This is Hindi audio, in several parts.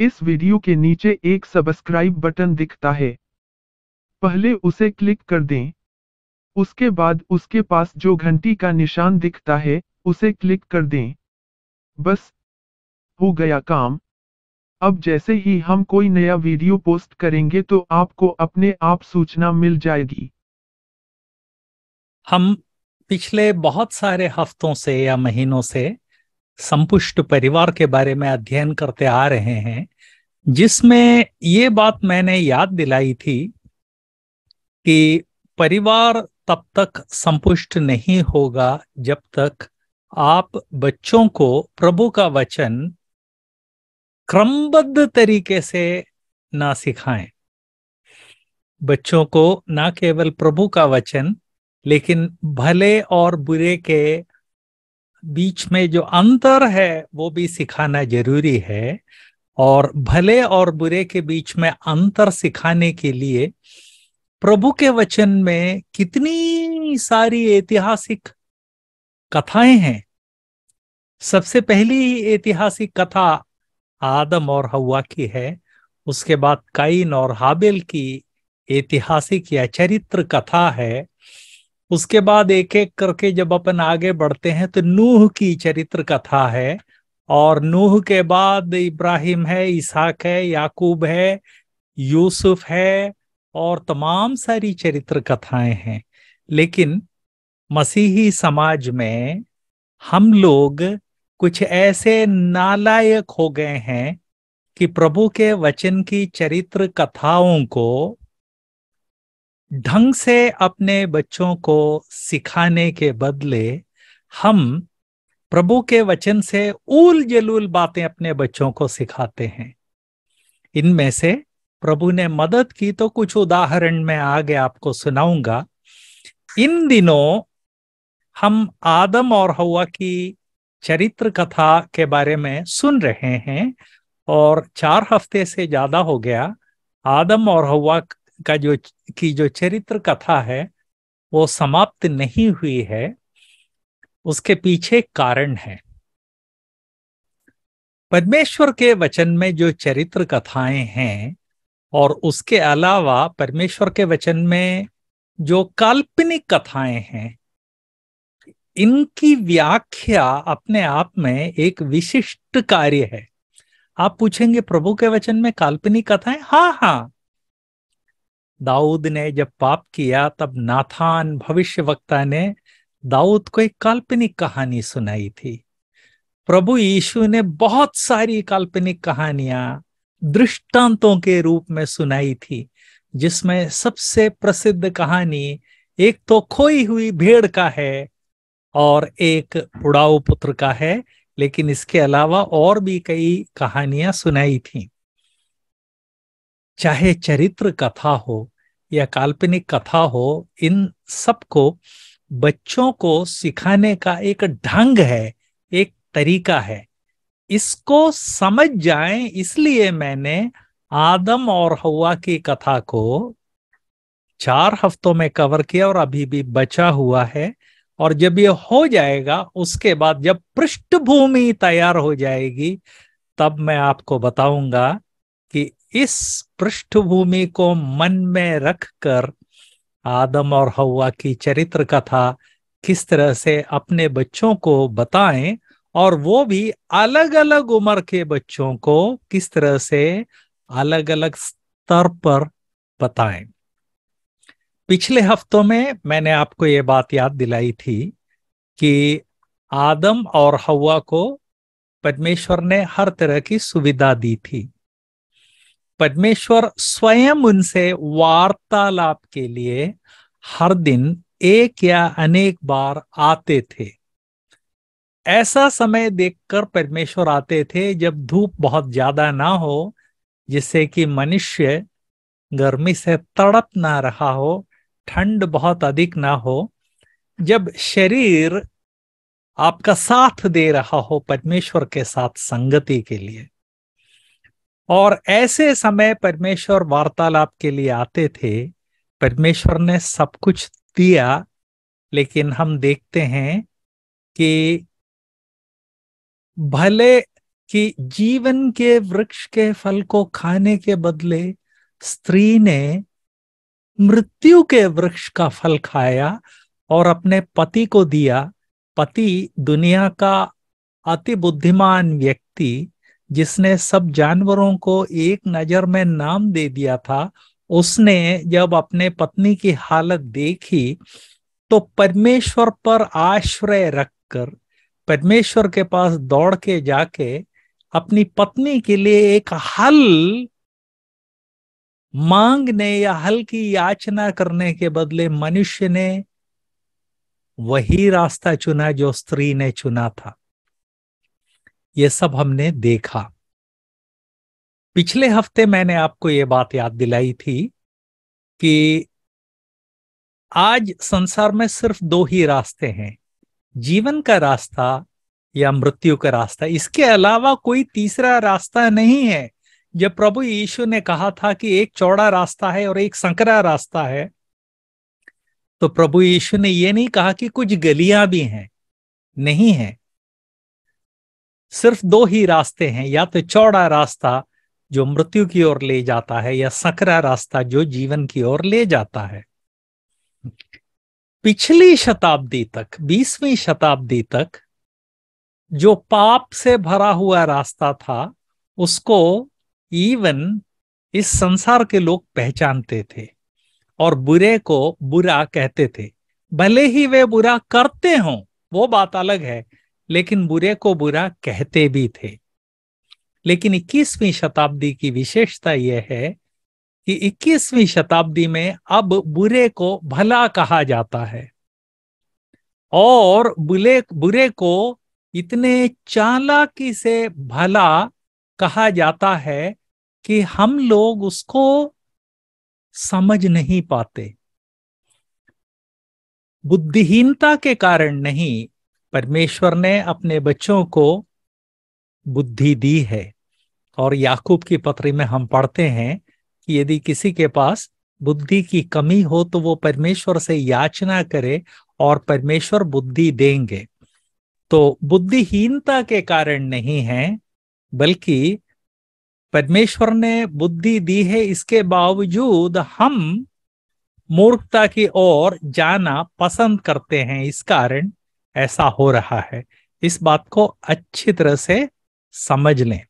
इस वीडियो के नीचे एक सब्सक्राइब बटन दिखता है पहले उसे क्लिक कर दें उसके बाद उसके पास जो घंटी का निशान दिखता है उसे क्लिक कर दें बस हो गया काम अब जैसे ही हम कोई नया वीडियो पोस्ट करेंगे तो आपको अपने आप सूचना मिल जाएगी हम पिछले बहुत सारे हफ्तों से या महीनों से संपुष्ट परिवार के बारे में अध्ययन करते आ रहे हैं जिसमें ये बात मैंने याद दिलाई थी कि परिवार तब तक संपुष्ट नहीं होगा जब तक आप बच्चों को प्रभु का वचन क्रमबद्ध तरीके से ना सिखाएं बच्चों को ना केवल प्रभु का वचन लेकिन भले और बुरे के बीच में जो अंतर है वो भी सिखाना जरूरी है और भले और बुरे के बीच में अंतर सिखाने के लिए प्रभु के वचन में कितनी सारी ऐतिहासिक कथाएं हैं सबसे पहली ऐतिहासिक कथा आदम और हवा की है उसके बाद काइन और हाबिल की ऐतिहासिक या चरित्र कथा है उसके बाद एक एक करके जब अपन आगे बढ़ते हैं तो नूह की चरित्र कथा है और नूह के बाद इब्राहिम है इसहाक है याकूब है यूसुफ है और तमाम सारी चरित्र कथाएं हैं लेकिन मसीही समाज में हम लोग कुछ ऐसे नालायक हो गए हैं कि प्रभु के वचन की चरित्र कथाओं को ढंग से अपने बच्चों को सिखाने के बदले हम प्रभु के वचन से ऊल जलूल बातें अपने बच्चों को सिखाते हैं इनमें से प्रभु ने मदद की तो कुछ उदाहरण मैं आगे आपको सुनाऊंगा इन दिनों हम आदम और हवा की चरित्र कथा के बारे में सुन रहे हैं और चार हफ्ते से ज्यादा हो गया आदम और हवा का जो की जो चरित्र कथा है वो समाप्त नहीं हुई है उसके पीछे कारण है परमेश्वर के वचन में जो चरित्र कथाएं हैं और उसके अलावा परमेश्वर के वचन में जो काल्पनिक कथाएं हैं इनकी व्याख्या अपने आप में एक विशिष्ट कार्य है आप पूछेंगे प्रभु के वचन में काल्पनिक कथाएं हाँ हाँ दाऊद ने जब पाप किया तब नाथान भविष्यवक्ता ने दाऊद को एक काल्पनिक कहानी सुनाई थी प्रभु यीशु ने बहुत सारी काल्पनिक कहानियां दृष्टांतों के रूप में सुनाई थी जिसमें सबसे प्रसिद्ध कहानी एक तो खोई हुई भेड़ का है और एक उड़ाऊ पुत्र का है लेकिन इसके अलावा और भी कई कहानियां सुनाई थी चाहे चरित्र कथा हो या काल्पनिक कथा हो इन सबको बच्चों को सिखाने का एक ढंग है एक तरीका है इसको समझ जाएं इसलिए मैंने आदम और हवा की कथा को चार हफ्तों में कवर किया और अभी भी बचा हुआ है और जब ये हो जाएगा उसके बाद जब पृष्ठभूमि तैयार हो जाएगी तब मैं आपको बताऊंगा इस पृष्ठभूमि को मन में रखकर आदम और हवा की चरित्र कथा किस तरह से अपने बच्चों को बताएं और वो भी अलग अलग उम्र के बच्चों को किस तरह से अलग अलग स्तर पर बताएं पिछले हफ्तों में मैंने आपको ये बात याद दिलाई थी कि आदम और हवा को परमेश्वर ने हर तरह की सुविधा दी थी परमेश्वर स्वयं उनसे वार्तालाप के लिए हर दिन एक या अनेक बार आते थे ऐसा समय देखकर परमेश्वर आते थे जब धूप बहुत ज्यादा ना हो जिससे कि मनुष्य गर्मी से तड़प ना रहा हो ठंड बहुत अधिक ना हो जब शरीर आपका साथ दे रहा हो परमेश्वर के साथ संगति के लिए और ऐसे समय परमेश्वर वार्तालाप के लिए आते थे परमेश्वर ने सब कुछ दिया लेकिन हम देखते हैं कि भले कि जीवन के वृक्ष के फल को खाने के बदले स्त्री ने मृत्यु के वृक्ष का फल खाया और अपने पति को दिया पति दुनिया का अति बुद्धिमान व्यक्ति जिसने सब जानवरों को एक नजर में नाम दे दिया था उसने जब अपने पत्नी की हालत देखी तो परमेश्वर पर आश्रय रखकर परमेश्वर के पास दौड़ के जाके अपनी पत्नी के लिए एक हल मांगने या हल की याचना करने के बदले मनुष्य ने वही रास्ता चुना जो स्त्री ने चुना था ये सब हमने देखा पिछले हफ्ते मैंने आपको ये बात याद दिलाई थी कि आज संसार में सिर्फ दो ही रास्ते हैं जीवन का रास्ता या मृत्यु का रास्ता इसके अलावा कोई तीसरा रास्ता नहीं है जब प्रभु यीशु ने कहा था कि एक चौड़ा रास्ता है और एक संकरा रास्ता है तो प्रभु यीशु ने यह नहीं कहा कि कुछ गलियां भी हैं नहीं है सिर्फ दो ही रास्ते हैं या तो चौड़ा रास्ता जो मृत्यु की ओर ले जाता है या सकरा रास्ता जो जीवन की ओर ले जाता है पिछली शताब्दी तक बीसवीं शताब्दी तक जो पाप से भरा हुआ रास्ता था उसको इवन इस संसार के लोग पहचानते थे और बुरे को बुरा कहते थे भले ही वे बुरा करते हों वो बात अलग है लेकिन बुरे को बुरा कहते भी थे लेकिन 21वीं शताब्दी की विशेषता यह है कि 21वीं शताब्दी में अब बुरे को भला कहा जाता है और बुले बुरे को इतने चालाकी से भला कहा जाता है कि हम लोग उसको समझ नहीं पाते बुद्धिहीनता के कारण नहीं परमेश्वर ने अपने बच्चों को बुद्धि दी है और याकूब की पत्री में हम पढ़ते हैं कि यदि किसी के पास बुद्धि की कमी हो तो वो परमेश्वर से याचना करे और परमेश्वर बुद्धि देंगे तो बुद्धिहीनता के कारण नहीं है बल्कि परमेश्वर ने बुद्धि दी है इसके बावजूद हम मूर्खता की ओर जाना पसंद करते हैं इस कारण ऐसा हो रहा है इस बात को अच्छी तरह से समझ लें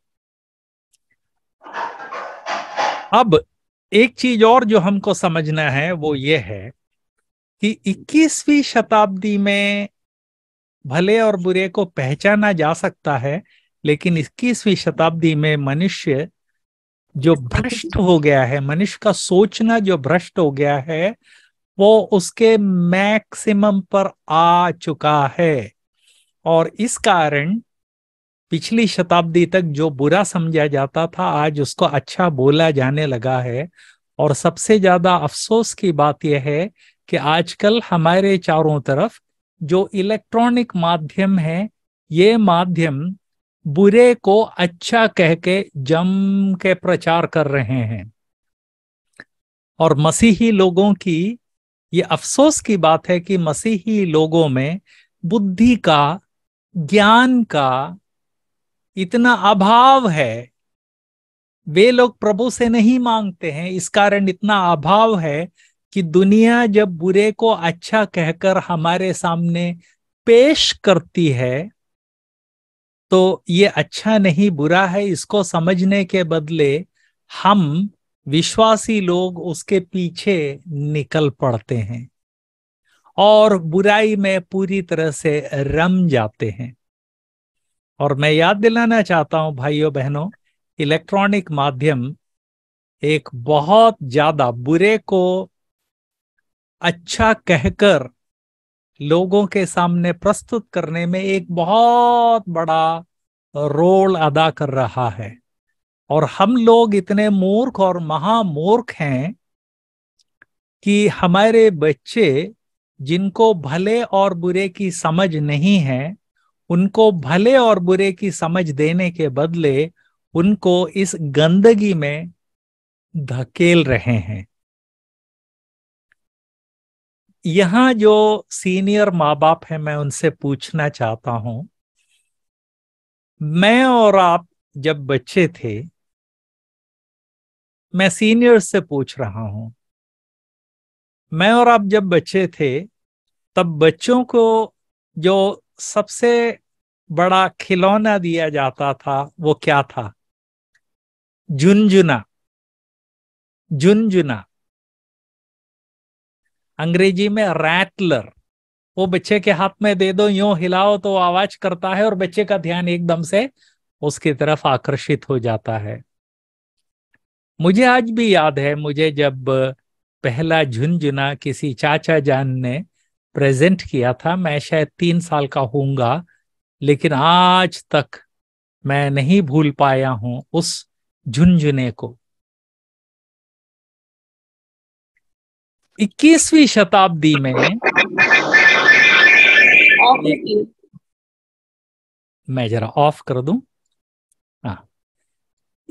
अब एक चीज और जो हमको समझना है वो ये है कि 21वीं शताब्दी में भले और बुरे को पहचाना जा सकता है लेकिन 21वीं शताब्दी में मनुष्य जो भ्रष्ट हो गया है मनुष्य का सोचना जो भ्रष्ट हो गया है वो उसके मैक्सिमम पर आ चुका है और इस कारण पिछली शताब्दी तक जो बुरा समझा जाता था आज उसको अच्छा बोला जाने लगा है और सबसे ज्यादा अफसोस की बात यह है कि आजकल हमारे चारों तरफ जो इलेक्ट्रॉनिक माध्यम है ये माध्यम बुरे को अच्छा कह के जम के प्रचार कर रहे हैं और मसीही लोगों की ये अफसोस की बात है कि मसीही लोगों में बुद्धि का ज्ञान का इतना अभाव है वे लोग प्रभु से नहीं मांगते हैं इस कारण इतना अभाव है कि दुनिया जब बुरे को अच्छा कहकर हमारे सामने पेश करती है तो ये अच्छा नहीं बुरा है इसको समझने के बदले हम विश्वासी लोग उसके पीछे निकल पड़ते हैं और बुराई में पूरी तरह से रम जाते हैं और मैं याद दिलाना चाहता हूं भाइयों बहनों इलेक्ट्रॉनिक माध्यम एक बहुत ज्यादा बुरे को अच्छा कहकर लोगों के सामने प्रस्तुत करने में एक बहुत बड़ा रोल अदा कर रहा है और हम लोग इतने मूर्ख और महामूर्ख हैं कि हमारे बच्चे जिनको भले और बुरे की समझ नहीं है उनको भले और बुरे की समझ देने के बदले उनको इस गंदगी में धकेल रहे हैं यहाँ जो सीनियर माँ बाप है मैं उनसे पूछना चाहता हूं मैं और आप जब बच्चे थे मैं सीनियर से पूछ रहा हूं मैं और आप जब बच्चे थे तब बच्चों को जो सबसे बड़ा खिलौना दिया जाता था वो क्या था झुनझुना झुनझुना अंग्रेजी में रैटलर वो बच्चे के हाथ में दे दो यूं हिलाओ तो आवाज करता है और बच्चे का ध्यान एकदम से उसकी तरफ आकर्षित हो जाता है मुझे आज भी याद है मुझे जब पहला झुनझुना किसी चाचा जान ने प्रेजेंट किया था मैं शायद तीन साल का होऊंगा लेकिन आज तक मैं नहीं भूल पाया हूं उस झुनझुने को 21वीं शताब्दी में मैं जरा ऑफ कर दूं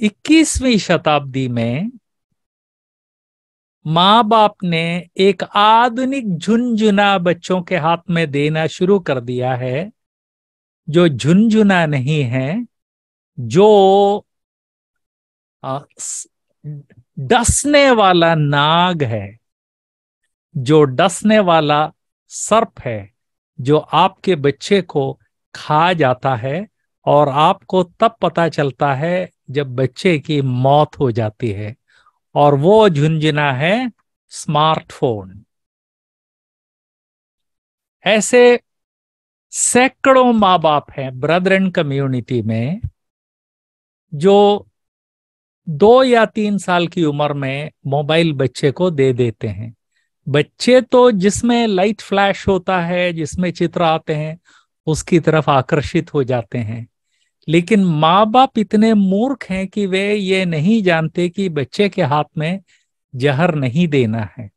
इक्कीसवी शताब्दी में माँ बाप ने एक आधुनिक झुनझुना बच्चों के हाथ में देना शुरू कर दिया है जो झुनझुना नहीं है जो डसने वाला नाग है जो डसने वाला सर्प है जो आपके बच्चे को खा जाता है और आपको तब पता चलता है जब बच्चे की मौत हो जाती है और वो झुंझुना है स्मार्टफोन ऐसे सैकड़ों माँ बाप हैं ब्रदरन कम्युनिटी में जो दो या तीन साल की उम्र में मोबाइल बच्चे को दे देते हैं बच्चे तो जिसमें लाइट फ्लैश होता है जिसमें चित्र आते हैं उसकी तरफ आकर्षित हो जाते हैं लेकिन माँ बाप इतने मूर्ख हैं कि वे ये नहीं जानते कि बच्चे के हाथ में जहर नहीं देना है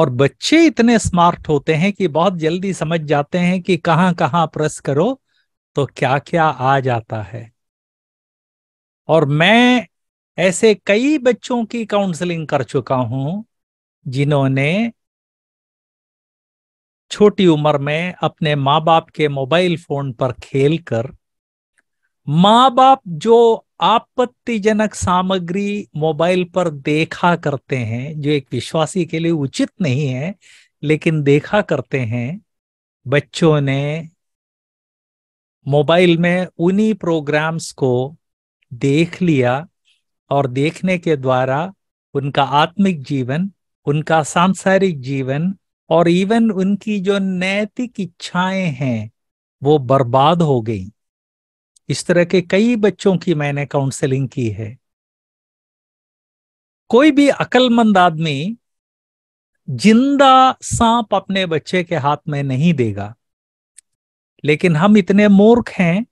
और बच्चे इतने स्मार्ट होते हैं कि बहुत जल्दी समझ जाते हैं कि कहाँ कहाँ प्रेस करो तो क्या क्या आ जाता है और मैं ऐसे कई बच्चों की काउंसलिंग कर चुका हूं जिन्होंने छोटी उम्र में अपने माँ बाप के मोबाइल फोन पर खेलकर माँ बाप जो आपत्तिजनक सामग्री मोबाइल पर देखा करते हैं जो एक विश्वासी के लिए उचित नहीं है लेकिन देखा करते हैं बच्चों ने मोबाइल में उन्हीं प्रोग्राम्स को देख लिया और देखने के द्वारा उनका आत्मिक जीवन उनका सांसारिक जीवन और इवन उनकी जो नैतिक इच्छाएं हैं वो बर्बाद हो गई इस तरह के कई बच्चों की मैंने काउंसलिंग की है कोई भी अकलमंद आदमी जिंदा सांप अपने बच्चे के हाथ में नहीं देगा लेकिन हम इतने मूर्ख हैं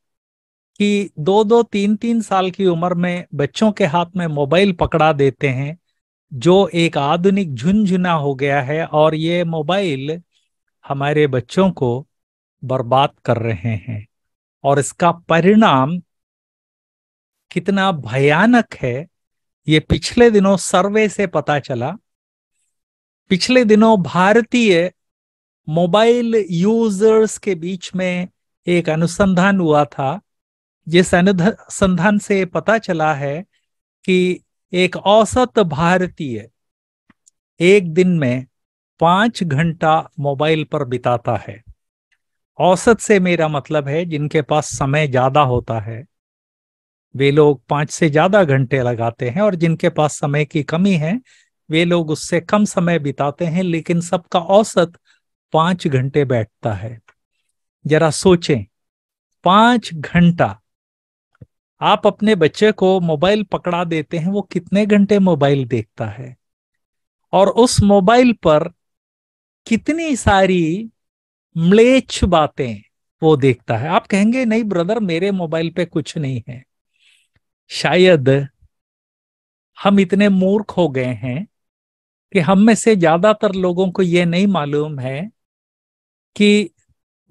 कि दो दो तीन तीन साल की उम्र में बच्चों के हाथ में मोबाइल पकड़ा देते हैं जो एक आधुनिक झुनझुना हो गया है और ये मोबाइल हमारे बच्चों को बर्बाद कर रहे हैं और इसका परिणाम कितना भयानक है ये पिछले दिनों सर्वे से पता चला पिछले दिनों भारतीय मोबाइल यूजर्स के बीच में एक अनुसंधान हुआ था जिस अनुसंधान से पता चला है कि एक औसत भारतीय एक दिन में पांच घंटा मोबाइल पर बिताता है औसत से मेरा मतलब है जिनके पास समय ज्यादा होता है वे लोग पांच से ज्यादा घंटे लगाते हैं और जिनके पास समय की कमी है वे लोग उससे कम समय बिताते हैं लेकिन सबका औसत पांच घंटे बैठता है जरा सोचें पांच घंटा आप अपने बच्चे को मोबाइल पकड़ा देते हैं वो कितने घंटे मोबाइल देखता है और उस मोबाइल पर कितनी सारी म्लेच्छ बातें वो देखता है आप कहेंगे नहीं ब्रदर मेरे मोबाइल पे कुछ नहीं है शायद हम इतने मूर्ख हो गए हैं कि हम में से ज्यादातर लोगों को ये नहीं मालूम है कि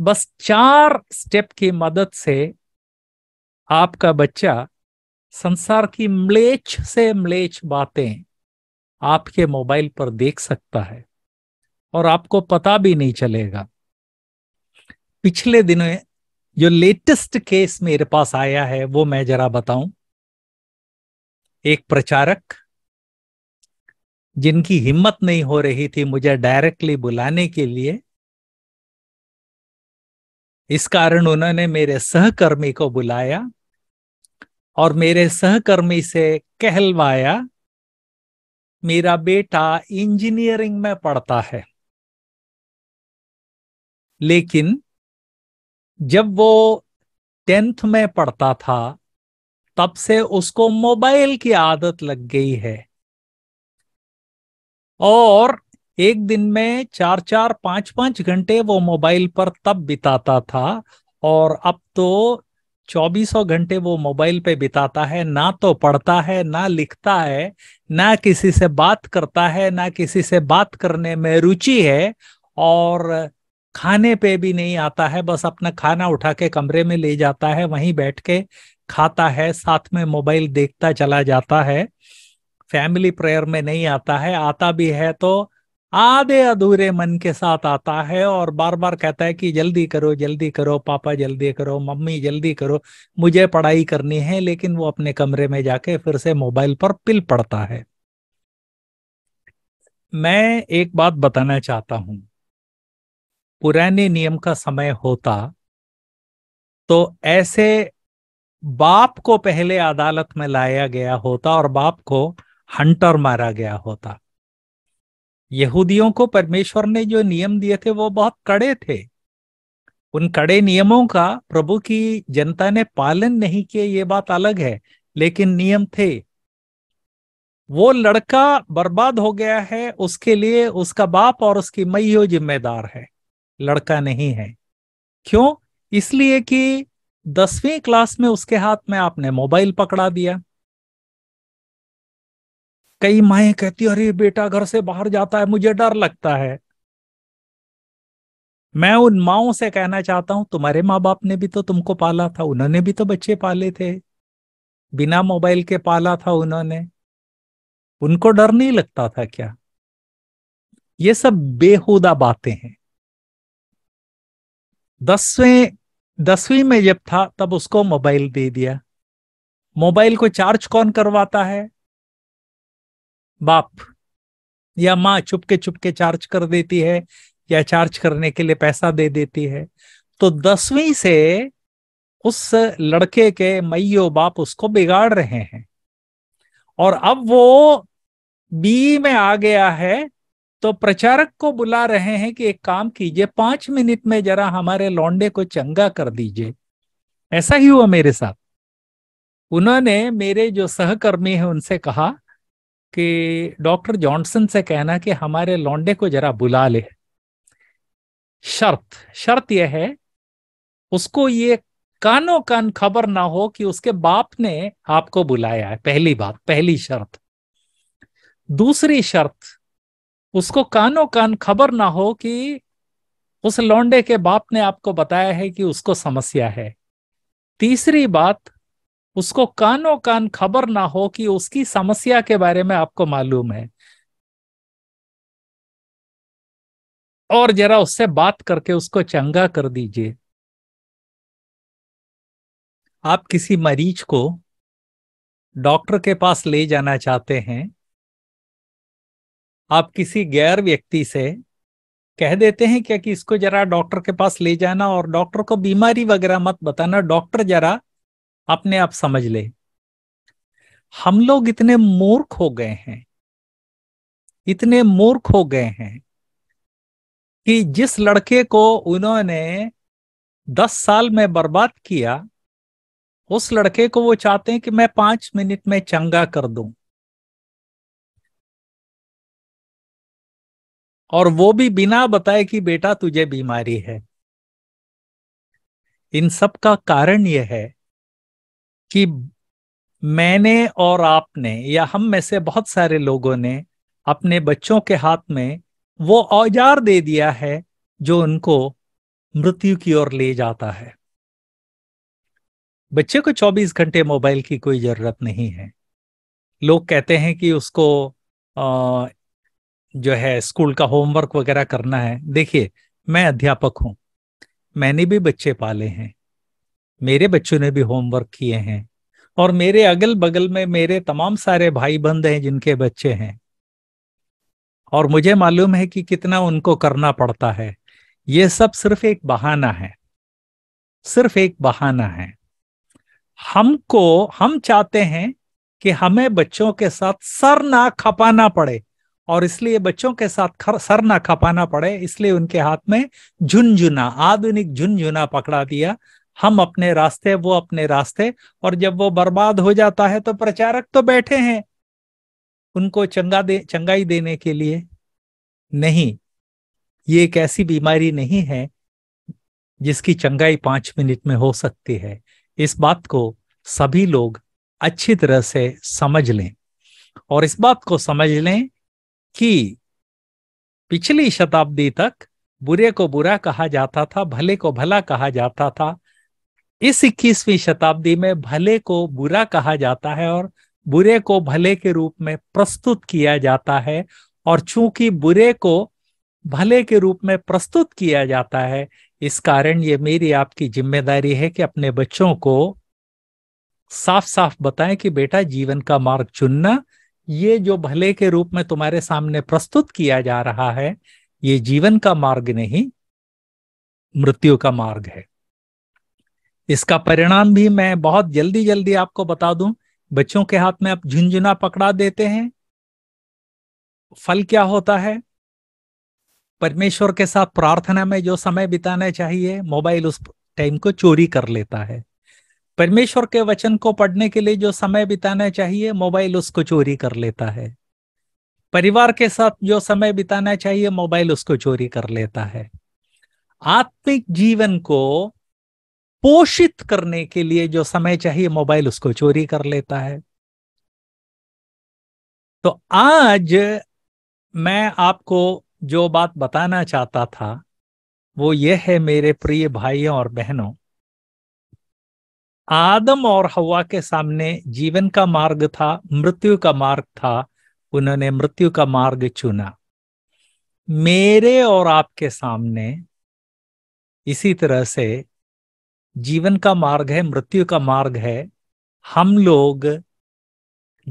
बस चार स्टेप की मदद से आपका बच्चा संसार की म्लेच्छ से म्लेच्छ बातें आपके मोबाइल पर देख सकता है और आपको पता भी नहीं चलेगा पिछले दिनों जो लेटेस्ट केस मेरे पास आया है वो मैं जरा बताऊं एक प्रचारक जिनकी हिम्मत नहीं हो रही थी मुझे डायरेक्टली बुलाने के लिए इस कारण उन्होंने मेरे सहकर्मी को बुलाया और मेरे सहकर्मी से कहलवाया मेरा बेटा इंजीनियरिंग में पढ़ता है लेकिन जब वो टेंथ में पढ़ता था तब से उसको मोबाइल की आदत लग गई है और एक दिन में चार चार पांच पांच घंटे वो मोबाइल पर तब बिताता था और अब तो चौबीसों घंटे वो मोबाइल पे बिताता है ना तो पढ़ता है ना लिखता है ना किसी से बात करता है ना किसी से बात करने में रुचि है और खाने पे भी नहीं आता है बस अपना खाना उठा के कमरे में ले जाता है वहीं बैठ के खाता है साथ में मोबाइल देखता चला जाता है फैमिली प्रेयर में नहीं आता है आता भी है तो आधे अधूरे मन के साथ आता है और बार बार कहता है कि जल्दी करो जल्दी करो पापा जल्दी करो मम्मी जल्दी करो मुझे पढ़ाई करनी है लेकिन वो अपने कमरे में जाके फिर से मोबाइल पर पिल पड़ता है मैं एक बात बताना चाहता हूं पुराने नियम का समय होता तो ऐसे बाप को पहले अदालत में लाया गया होता और बाप को हंटर मारा गया होता यहूदियों को परमेश्वर ने जो नियम दिए थे वो बहुत कड़े थे उन कड़े नियमों का प्रभु की जनता ने पालन नहीं किए ये बात अलग है लेकिन नियम थे वो लड़का बर्बाद हो गया है उसके लिए उसका बाप और उसकी मई जिम्मेदार है लड़का नहीं है क्यों इसलिए कि दसवीं क्लास में उसके हाथ में आपने मोबाइल पकड़ा दिया कई माए कहती अरे बेटा घर से बाहर जाता है मुझे डर लगता है मैं उन माओ से कहना चाहता हूं तुम्हारे माँ बाप ने भी तो तुमको पाला था उन्होंने भी तो बच्चे पाले थे बिना मोबाइल के पाला था उन्होंने उनको डर नहीं लगता था क्या ये सब बेहुदा बातें हैं दसवें दसवीं में जब था तब उसको मोबाइल दे दिया मोबाइल को चार्ज कौन करवाता है बाप या माँ चुपके चुपके चार्ज कर देती है या चार्ज करने के लिए पैसा दे देती है तो दसवीं से उस लड़के के मैयो बाप उसको बिगाड़ रहे हैं और अब वो बी में आ गया है तो प्रचारक को बुला रहे हैं कि एक काम कीजिए पांच मिनट में जरा हमारे लौंडे को चंगा कर दीजिए ऐसा ही हुआ मेरे साथ उन्होंने मेरे जो सहकर्मी हैं उनसे कहा कि डॉक्टर जॉनसन से कहना कि हमारे लौंडे को जरा बुला ले शर्त शर्त यह है उसको ये कानों कान खबर ना हो कि उसके बाप ने आपको बुलाया है पहली बात पहली शर्त दूसरी शर्त उसको कानो कान खबर ना हो कि उस लौंडे के बाप ने आपको बताया है कि उसको समस्या है तीसरी बात उसको कानो कान खबर ना हो कि उसकी समस्या के बारे में आपको मालूम है और जरा उससे बात करके उसको चंगा कर दीजिए आप किसी मरीज को डॉक्टर के पास ले जाना चाहते हैं आप किसी गैर व्यक्ति से कह देते हैं क्या कि इसको जरा डॉक्टर के पास ले जाना और डॉक्टर को बीमारी वगैरह मत बताना डॉक्टर जरा अपने आप समझ ले हम लोग इतने मूर्ख हो गए हैं इतने मूर्ख हो गए हैं कि जिस लड़के को उन्होंने दस साल में बर्बाद किया उस लड़के को वो चाहते हैं कि मैं पांच मिनट में चंगा कर दूं और वो भी बिना बताए कि बेटा तुझे बीमारी है इन सब का कारण यह है कि मैंने और आपने या हम में से बहुत सारे लोगों ने अपने बच्चों के हाथ में वो औजार दे दिया है जो उनको मृत्यु की ओर ले जाता है बच्चे को 24 घंटे मोबाइल की कोई जरूरत नहीं है लोग कहते हैं कि उसको जो है स्कूल का होमवर्क वगैरह करना है देखिए मैं अध्यापक हूं मैंने भी बच्चे पाले हैं मेरे बच्चों ने भी होमवर्क किए हैं और मेरे अगल बगल में मेरे तमाम सारे भाई बंद हैं जिनके बच्चे हैं और मुझे मालूम है कि कितना उनको करना पड़ता है ये सब सिर्फ एक बहाना है सिर्फ एक बहाना है हमको हम चाहते हैं कि हमें बच्चों के साथ सर ना खपाना पड़े और इसलिए बच्चों के साथ खर सर ना खपाना पड़े इसलिए उनके हाथ में झुनझुना आधुनिक झुनझुना पकड़ा दिया हम अपने रास्ते वो अपने रास्ते और जब वो बर्बाद हो जाता है तो प्रचारक तो बैठे हैं उनको चंगा दे चंगाई देने के लिए नहीं ये एक ऐसी बीमारी नहीं है जिसकी चंगाई पांच मिनट में हो सकती है इस बात को सभी लोग अच्छी तरह से समझ लें और इस बात को समझ लें कि पिछली शताब्दी तक बुरे को बुरा कहा जाता था भले को भला कहा जाता था इस इक्कीसवीं शताब्दी में भले को बुरा कहा जाता है और बुरे को भले के रूप में प्रस्तुत किया जाता है और चूंकि बुरे को भले के रूप में प्रस्तुत किया जाता है इस कारण ये मेरी आपकी जिम्मेदारी है कि अपने बच्चों को साफ साफ बताएं कि बेटा जीवन का मार्ग चुनना ये जो भले के रूप में तुम्हारे सामने प्रस्तुत किया जा रहा है ये जीवन का मार्ग नहीं मृत्यु का मार्ग है इसका परिणाम भी मैं बहुत जल्दी जल्दी आपको बता दूं बच्चों के हाथ में आप झुंझुना पकड़ा देते हैं फल क्या होता है परमेश्वर के साथ प्रार्थना में जो समय बिताना चाहिए मोबाइल उस टाइम को चोरी कर लेता है परमेश्वर के वचन को पढ़ने के लिए जो समय बिताना चाहिए मोबाइल उसको चोरी कर लेता है परिवार के साथ जो समय बिताना चाहिए मोबाइल उसको चोरी कर लेता है आत्मिक जीवन को पोषित करने के लिए जो समय चाहिए मोबाइल उसको चोरी कर लेता है तो आज मैं आपको जो बात बताना चाहता था वो यह है मेरे प्रिय भाइयों और बहनों आदम और हवा के सामने जीवन का मार्ग था मृत्यु का मार्ग था उन्होंने मृत्यु का मार्ग चुना मेरे और आपके सामने इसी तरह से जीवन का मार्ग है मृत्यु का मार्ग है हम लोग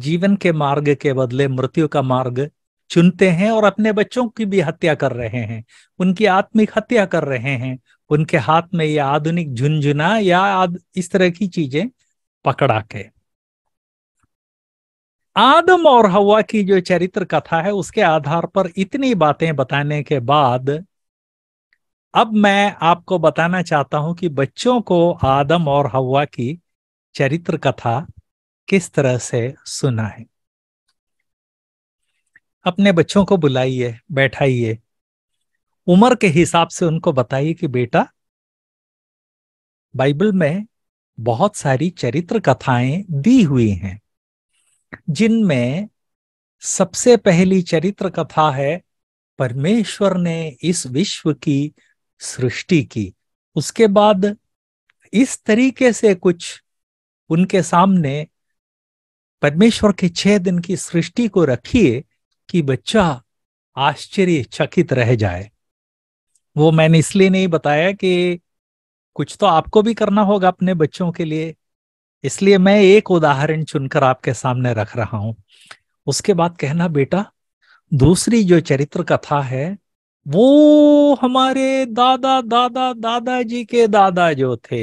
जीवन के मार्ग के बदले मृत्यु का मार्ग चुनते हैं और अपने बच्चों की भी हत्या कर रहे हैं उनकी आत्मिक हत्या कर रहे हैं उनके हाथ में ये आधुनिक झुंझुना या इस तरह की चीजें पकड़ा के आदम और हवा की जो चरित्र कथा है उसके आधार पर इतनी बातें बताने के बाद अब मैं आपको बताना चाहता हूं कि बच्चों को आदम और हवा की चरित्र कथा किस तरह से सुना है अपने बच्चों को बुलाइए बैठाइए उम्र के हिसाब से उनको बताइए कि बेटा बाइबल में बहुत सारी चरित्र कथाएं दी हुई हैं जिनमें सबसे पहली चरित्र कथा है परमेश्वर ने इस विश्व की सृष्टि की उसके बाद इस तरीके से कुछ उनके सामने परमेश्वर के छह दिन की सृष्टि को रखिए कि बच्चा आश्चर्यचकित रह जाए वो मैंने इसलिए नहीं बताया कि कुछ तो आपको भी करना होगा अपने बच्चों के लिए इसलिए मैं एक उदाहरण चुनकर आपके सामने रख रहा हूं उसके बाद कहना बेटा दूसरी जो चरित्र कथा है वो हमारे दादा दादा दादाजी के दादा जो थे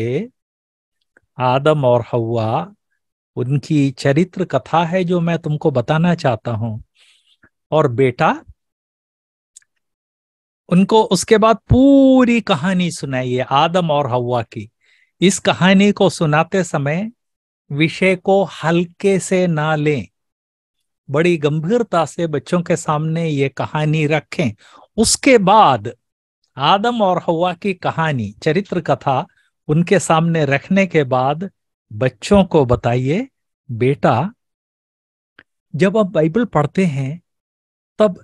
आदम और हवा उनकी चरित्र कथा है जो मैं तुमको बताना चाहता हूं और बेटा उनको उसके बाद पूरी कहानी सुनाइए आदम और हवा की इस कहानी को सुनाते समय विषय को हल्के से ना लें बड़ी गंभीरता से बच्चों के सामने ये कहानी रखें उसके बाद आदम और हवा की कहानी चरित्र कथा उनके सामने रखने के बाद बच्चों को बताइए बेटा जब आप बाइबल पढ़ते हैं तब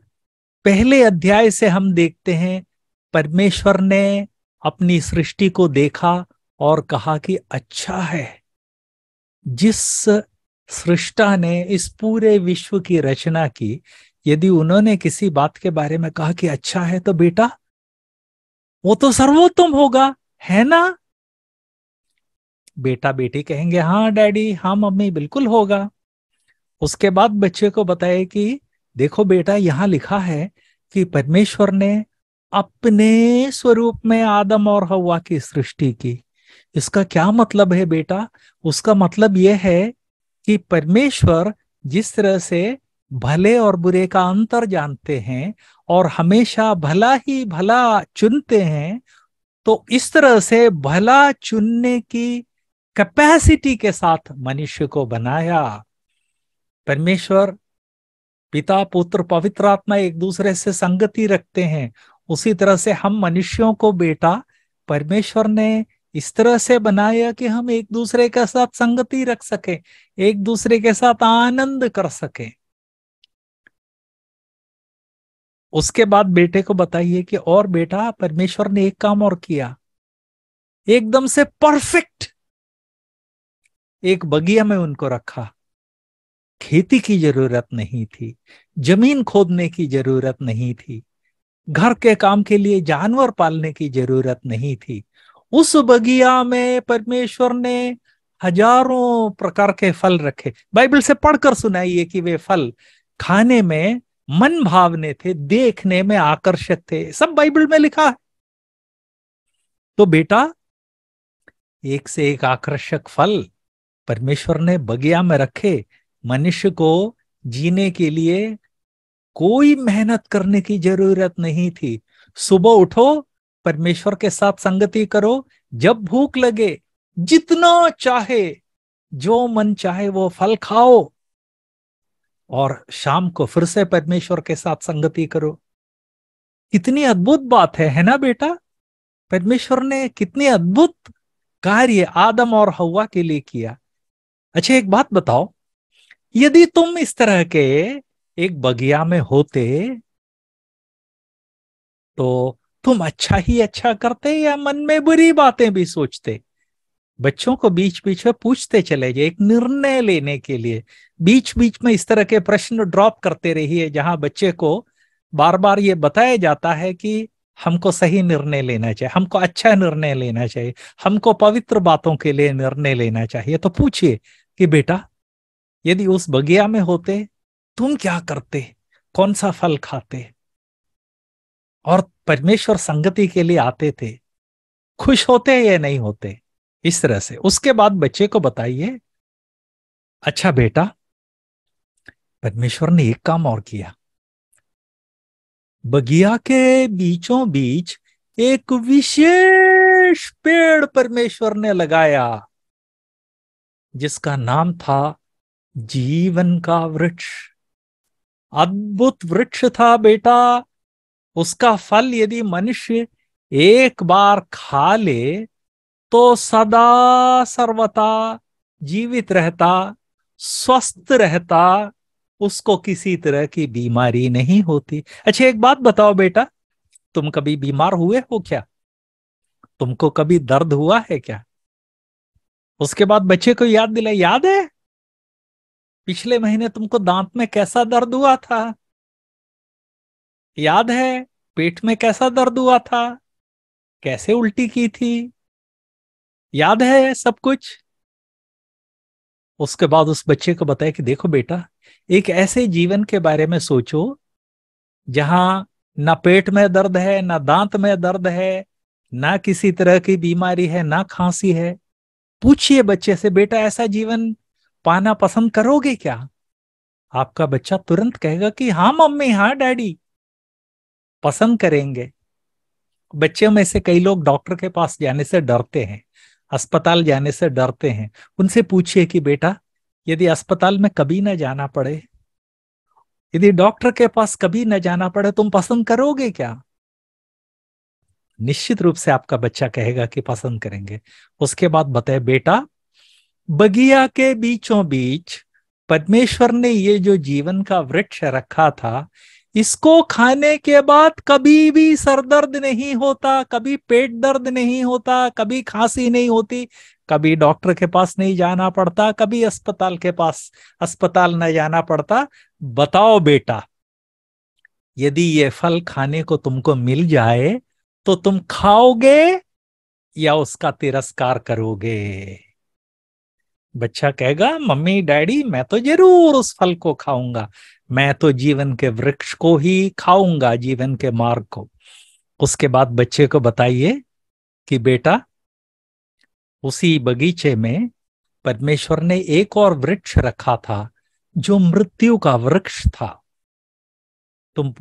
पहले अध्याय से हम देखते हैं परमेश्वर ने अपनी सृष्टि को देखा और कहा कि अच्छा है जिस सृष्टा ने इस पूरे विश्व की रचना की यदि उन्होंने किसी बात के बारे में कहा कि अच्छा है तो बेटा वो तो सर्वोत्तम होगा है ना बेटा बेटी कहेंगे हाँ डैडी हाँ मम्मी बिल्कुल होगा उसके बाद बच्चे को बताए कि देखो बेटा यहां लिखा है कि परमेश्वर ने अपने स्वरूप में आदम और हवा की सृष्टि की इसका क्या मतलब है बेटा उसका मतलब यह है कि परमेश्वर जिस तरह से भले और बुरे का अंतर जानते हैं और हमेशा भला ही भला चुनते हैं तो इस तरह से भला चुनने की कैपेसिटी के साथ मनुष्य को बनाया परमेश्वर पिता पुत्र पवित्र आत्मा एक दूसरे से संगति रखते हैं उसी तरह से हम मनुष्यों को बेटा परमेश्वर ने इस तरह से बनाया कि हम एक दूसरे के साथ संगति रख सके एक दूसरे के साथ आनंद कर सके उसके बाद बेटे को बताइए कि और बेटा परमेश्वर ने एक काम और किया एकदम से परफेक्ट एक बगिया में उनको रखा खेती की जरूरत नहीं थी जमीन खोदने की जरूरत नहीं थी घर के काम के लिए जानवर पालने की जरूरत नहीं थी उस बगिया में परमेश्वर ने हजारों प्रकार के फल रखे बाइबल से पढ़कर सुनाइए कि वे फल खाने में मन भावने थे देखने में आकर्षक थे सब बाइबल में लिखा है तो बेटा एक से एक आकर्षक फल परमेश्वर ने बगिया में रखे मनुष्य को जीने के लिए कोई मेहनत करने की जरूरत नहीं थी सुबह उठो परमेश्वर के साथ संगति करो जब भूख लगे जितना चाहे जो मन चाहे वो फल खाओ और शाम को फिर से परमेश्वर के साथ संगति करो कितनी अद्भुत बात है है ना बेटा परमेश्वर ने कितने अद्भुत कार्य आदम और हवा के लिए किया अच्छा एक बात बताओ यदि तुम इस तरह के एक बगिया में होते तो तुम अच्छा ही अच्छा करते या मन में बुरी बातें भी सोचते बच्चों को बीच बीच में पूछते चले जाए एक निर्णय लेने के लिए बीच बीच में इस तरह के प्रश्न ड्रॉप करते रहिए जहां बच्चे को बार बार ये बताया जाता है कि हमको सही निर्णय लेना चाहिए हमको अच्छा निर्णय लेना चाहिए हमको पवित्र बातों के लिए निर्णय लेना चाहिए तो पूछिए कि बेटा यदि उस बगिया में होते तुम क्या करते कौन सा फल खाते और परमेश्वर संगति के लिए आते थे खुश होते या नहीं होते इस तरह से उसके बाद बच्चे को बताइए अच्छा बेटा परमेश्वर ने एक काम और किया बगिया के बीचों बीच एक विशेष पेड़ परमेश्वर ने लगाया जिसका नाम था जीवन का वृक्ष अद्भुत वृक्ष था बेटा उसका फल यदि मनुष्य एक बार खा ले तो सदा सर्वता जीवित रहता स्वस्थ रहता उसको किसी तरह की बीमारी नहीं होती अच्छा एक बात बताओ बेटा तुम कभी बीमार हुए हो क्या तुमको कभी दर्द हुआ है क्या उसके बाद बच्चे को याद दिला याद है पिछले महीने तुमको दांत में कैसा दर्द हुआ था याद है पेट में कैसा दर्द हुआ था कैसे उल्टी की थी याद है सब कुछ उसके बाद उस बच्चे को बताया कि देखो बेटा एक ऐसे जीवन के बारे में सोचो जहां ना पेट में दर्द है ना दांत में दर्द है ना किसी तरह की बीमारी है ना खांसी है पूछिए बच्चे से बेटा ऐसा जीवन पाना पसंद करोगे क्या आपका बच्चा तुरंत कहेगा कि हाँ मम्मी हाँ डैडी पसंद करेंगे बच्चों में से कई लोग डॉक्टर के पास जाने से डरते हैं अस्पताल जाने से डरते हैं उनसे पूछिए कि बेटा यदि अस्पताल में कभी ना जाना पड़े यदि डॉक्टर के पास कभी ना जाना पड़े तुम पसंद करोगे क्या निश्चित रूप से आपका बच्चा कहेगा कि पसंद करेंगे उसके बाद बताए बेटा बगिया के बीचों बीच पद्मेश्वर ने ये जो जीवन का वृक्ष रखा था इसको खाने के बाद कभी भी सर दर्द नहीं होता कभी पेट दर्द नहीं होता कभी खांसी नहीं होती कभी डॉक्टर के पास नहीं जाना पड़ता कभी अस्पताल के पास अस्पताल न जाना पड़ता बताओ बेटा यदि ये फल खाने को तुमको मिल जाए तो तुम खाओगे या उसका तिरस्कार करोगे बच्चा कहेगा मम्मी डैडी मैं तो जरूर उस फल को खाऊंगा मैं तो जीवन के वृक्ष को ही खाऊंगा जीवन के मार्ग को उसके बाद बच्चे को बताइए कि बेटा उसी बगीचे में परमेश्वर ने एक और वृक्ष रखा था जो मृत्यु का वृक्ष था तुम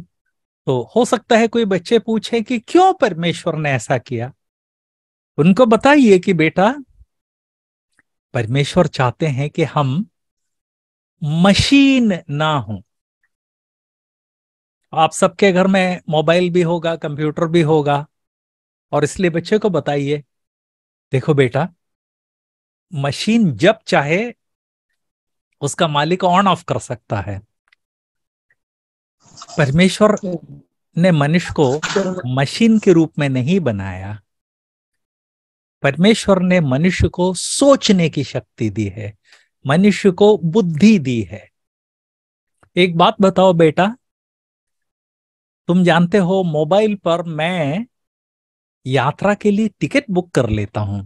तो हो सकता है कोई बच्चे पूछे कि क्यों परमेश्वर ने ऐसा किया उनको बताइए कि बेटा परमेश्वर चाहते हैं कि हम मशीन ना हो आप सबके घर में मोबाइल भी होगा कंप्यूटर भी होगा और इसलिए बच्चे को बताइए देखो बेटा मशीन जब चाहे उसका मालिक ऑन ऑफ कर सकता है परमेश्वर ने मनुष्य को मशीन के रूप में नहीं बनाया परमेश्वर ने मनुष्य को सोचने की शक्ति दी है मनुष्य को बुद्धि दी है एक बात बताओ बेटा तुम जानते हो मोबाइल पर मैं यात्रा के लिए टिकट बुक कर लेता हूं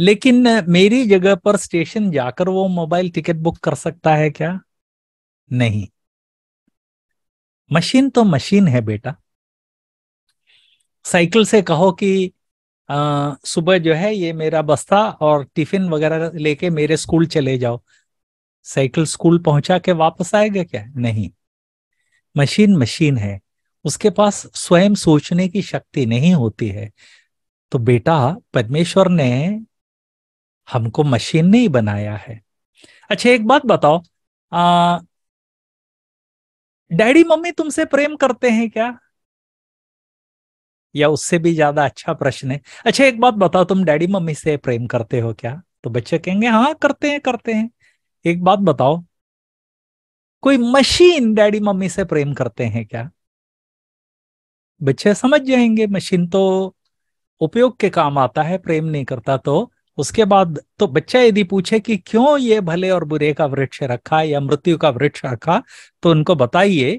लेकिन मेरी जगह पर स्टेशन जाकर वो मोबाइल टिकट बुक कर सकता है क्या नहीं मशीन तो मशीन है बेटा साइकिल से कहो कि सुबह जो है ये मेरा बस्ता और टिफिन वगैरह लेके मेरे स्कूल चले जाओ साइकिल स्कूल पहुंचा के वापस आएगा क्या नहीं मशीन मशीन है उसके पास स्वयं सोचने की शक्ति नहीं होती है तो बेटा परमेश्वर ने हमको मशीन नहीं बनाया है अच्छा एक बात बताओ डैडी मम्मी तुमसे प्रेम करते हैं क्या या उससे भी ज्यादा अच्छा प्रश्न है अच्छा एक बात बताओ तुम डैडी मम्मी से प्रेम करते हो क्या तो बच्चे कहेंगे हाँ करते हैं करते हैं एक बात बताओ कोई मशीन डैडी मम्मी से प्रेम करते हैं क्या बच्चे समझ जाएंगे मशीन तो उपयोग के काम आता है प्रेम नहीं करता तो उसके बाद तो बच्चा यदि पूछे कि क्यों ये भले और बुरे का वृक्ष रखा या मृत्यु का वृक्ष रखा तो उनको बताइए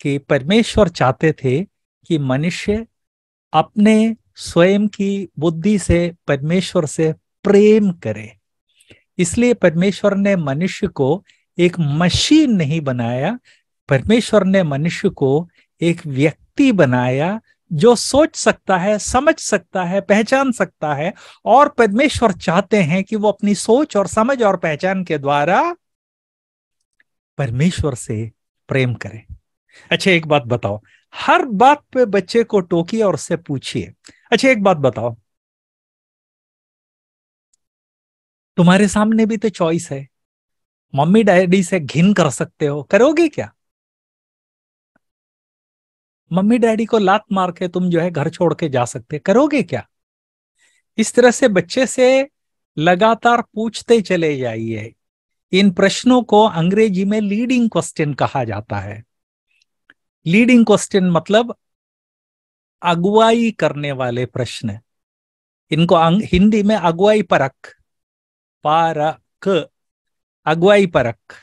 कि परमेश्वर चाहते थे कि मनुष्य अपने स्वयं की बुद्धि से परमेश्वर से प्रेम करे इसलिए परमेश्वर ने मनुष्य को एक मशीन नहीं बनाया परमेश्वर ने मनुष्य को एक व्यक्ति बनाया जो सोच सकता है समझ सकता है पहचान सकता है और परमेश्वर चाहते हैं कि वो अपनी सोच और समझ और पहचान के द्वारा परमेश्वर से प्रेम करें अच्छा एक बात बताओ हर बात पे बच्चे को टोकिए और उससे पूछिए अच्छा एक बात बताओ तुम्हारे सामने भी तो चॉइस है मम्मी डैडी से घिन कर सकते हो करोगे क्या मम्मी डैडी को लात मार के तुम जो है घर छोड़ के जा सकते करोगे क्या इस तरह से बच्चे से लगातार पूछते चले जाइए इन प्रश्नों को अंग्रेजी में लीडिंग क्वेश्चन कहा जाता है लीडिंग क्वेश्चन मतलब अगुवाई करने वाले प्रश्न इनको हिंदी में अगुवाई परक पारक अगुवाई परक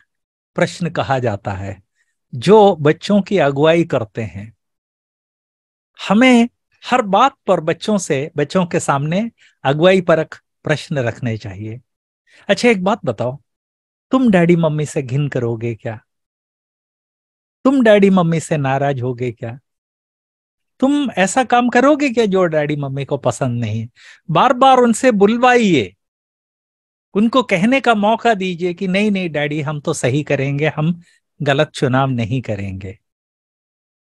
प्रश्न कहा जाता है जो बच्चों की अगुवाई करते हैं हमें हर बात पर बच्चों से बच्चों के सामने अगुवाई परक प्रश्न रखने चाहिए अच्छा एक बात बताओ तुम डैडी मम्मी से घिन करोगे क्या तुम डैडी मम्मी से नाराज हो गए क्या तुम ऐसा काम करोगे क्या जो डैडी मम्मी को पसंद नहीं बार बार उनसे बुलवाइए उनको कहने का मौका दीजिए कि नहीं नहीं डैडी हम तो सही करेंगे हम गलत चुनाव नहीं करेंगे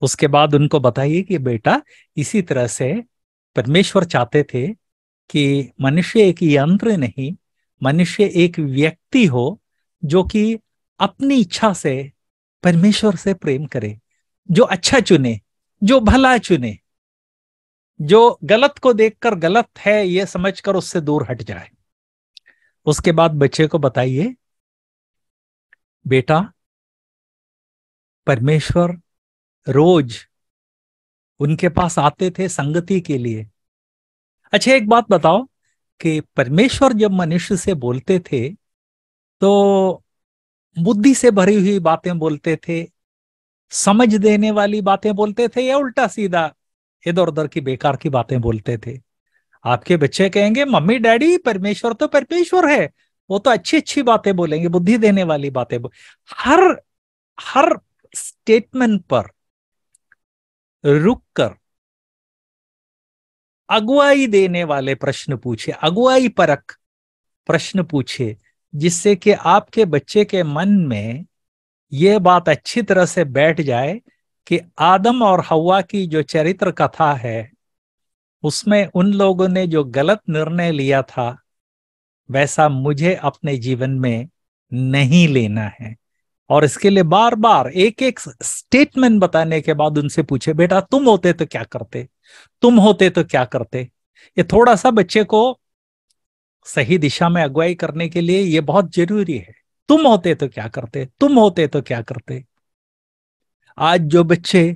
उसके बाद उनको बताइए कि बेटा इसी तरह से परमेश्वर चाहते थे कि मनुष्य एक यंत्र नहीं मनुष्य एक व्यक्ति हो जो कि अपनी इच्छा से परमेश्वर से प्रेम करे जो अच्छा चुने जो भला चुने जो गलत को देखकर गलत है ये समझकर उससे दूर हट जाए उसके बाद बच्चे को बताइए बेटा परमेश्वर रोज उनके पास आते थे संगति के लिए अच्छा एक बात बताओ कि परमेश्वर जब मनुष्य से बोलते थे तो बुद्धि से भरी हुई बातें बोलते थे समझ देने वाली बातें बोलते थे या उल्टा सीधा इधर उधर की बेकार की बातें बोलते थे आपके बच्चे कहेंगे मम्मी डैडी परमेश्वर तो परमेश्वर है वो तो अच्छी अच्छी बातें बोलेंगे बुद्धि देने वाली बातें हर हर स्टेटमेंट पर रुक कर अगुवाई देने वाले प्रश्न पूछे अगुवाई परक प्रश्न पूछे जिससे कि आपके बच्चे के मन में ये बात अच्छी तरह से बैठ जाए कि आदम और हवा की जो चरित्र कथा है उसमें उन लोगों ने जो गलत निर्णय लिया था वैसा मुझे अपने जीवन में नहीं लेना है और इसके लिए बार बार एक एक स्टेटमेंट बताने के बाद उनसे पूछे बेटा तुम होते तो क्या करते तुम होते तो क्या करते ये थोड़ा सा बच्चे को सही दिशा में अगुवाई करने के लिए ये बहुत जरूरी है तुम होते तो क्या करते तुम होते तो क्या करते आज जो बच्चे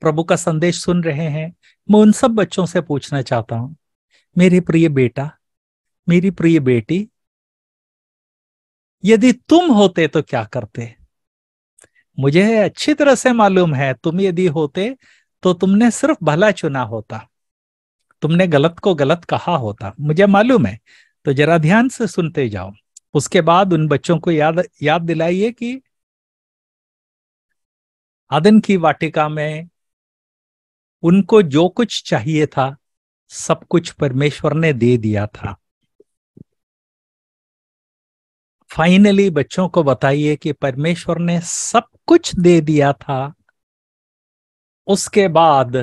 प्रभु का संदेश सुन रहे हैं मैं उन सब बच्चों से पूछना चाहता हूं मेरे प्रिय बेटा मेरी प्रिय बेटी यदि तुम होते तो क्या करते मुझे अच्छी तरह से मालूम है तुम यदि होते तो तुमने सिर्फ भला चुना होता तुमने गलत को गलत कहा होता मुझे मालूम है तो जरा ध्यान से सुनते जाओ उसके बाद उन बच्चों को याद याद दिलाइए कि आदन की वाटिका में उनको जो कुछ चाहिए था सब कुछ परमेश्वर ने दे दिया था फाइनली बच्चों को बताइए कि परमेश्वर ने सब कुछ दे दिया था उसके बाद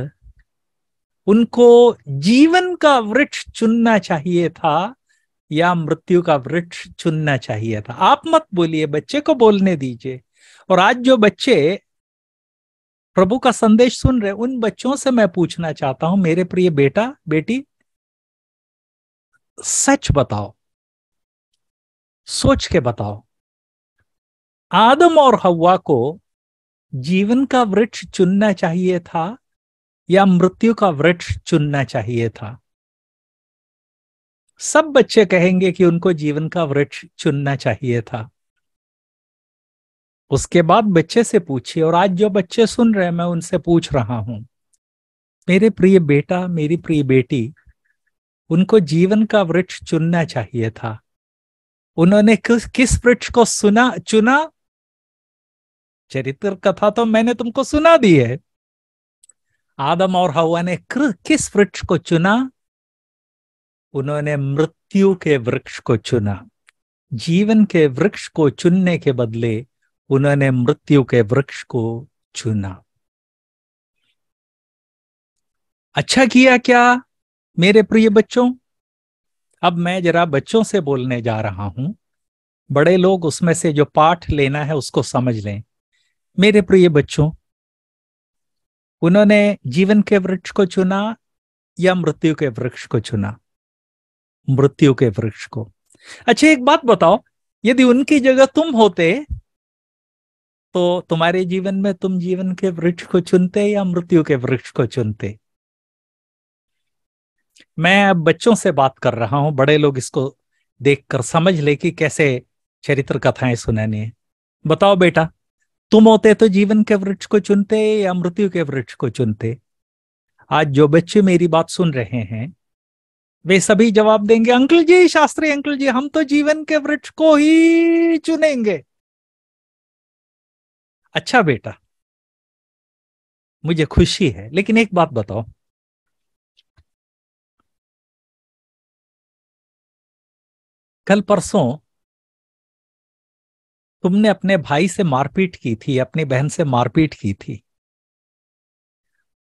उनको जीवन का वृक्ष चुनना चाहिए था या मृत्यु का वृक्ष चुनना चाहिए था आप मत बोलिए बच्चे को बोलने दीजिए और आज जो बच्चे प्रभु का संदेश सुन रहे उन बच्चों से मैं पूछना चाहता हूं मेरे प्रिय बेटा बेटी सच बताओ सोच के बताओ आदम और हवा को जीवन का वृक्ष चुनना चाहिए था या मृत्यु का वृक्ष चुनना चाहिए था सब बच्चे कहेंगे कि उनको जीवन का वृक्ष चुनना चाहिए था उसके बाद बच्चे से पूछिए और आज जो बच्चे सुन रहे हैं मैं उनसे पूछ रहा हूं मेरे प्रिय बेटा मेरी प्रिय बेटी उनको जीवन का वृक्ष चुनना चाहिए था उन्होंने किस किस वृक्ष को सुना चुना चरित्र कथा तो मैंने तुमको सुना दी है आदम और हवा ने किस वृक्ष को चुना उन्होंने मृत्यु के वृक्ष को चुना जीवन के वृक्ष को चुनने के बदले उन्होंने मृत्यु के वृक्ष को चुना अच्छा किया क्या मेरे प्रिय बच्चों अब मैं जरा बच्चों से बोलने जा रहा हूं बड़े लोग उसमें से जो पाठ लेना है उसको समझ लें मेरे प्रिय बच्चों उन्होंने जीवन के वृक्ष को चुना या मृत्यु के वृक्ष को चुना मृत्यु के वृक्ष को अच्छा एक बात बताओ यदि उनकी जगह तुम होते तो तुम्हारे जीवन में तुम जीवन के वृक्ष को चुनते या मृत्यु के वृक्ष को चुनते मैं अब बच्चों से बात कर रहा हूं बड़े लोग इसको देखकर समझ ले कि कैसे चरित्र कथाएं सुनानी है बताओ बेटा तुम होते तो जीवन के वृक्ष को चुनते या मृत्यु के वृक्ष को चुनते आज जो बच्चे मेरी बात सुन रहे हैं वे सभी जवाब देंगे अंकल जी शास्त्री अंकल जी हम तो जीवन के वृक्ष को ही चुनेंगे अच्छा बेटा मुझे खुशी है लेकिन एक बात बताओ कल परसों तुमने अपने भाई से मारपीट की थी अपनी बहन से मारपीट की थी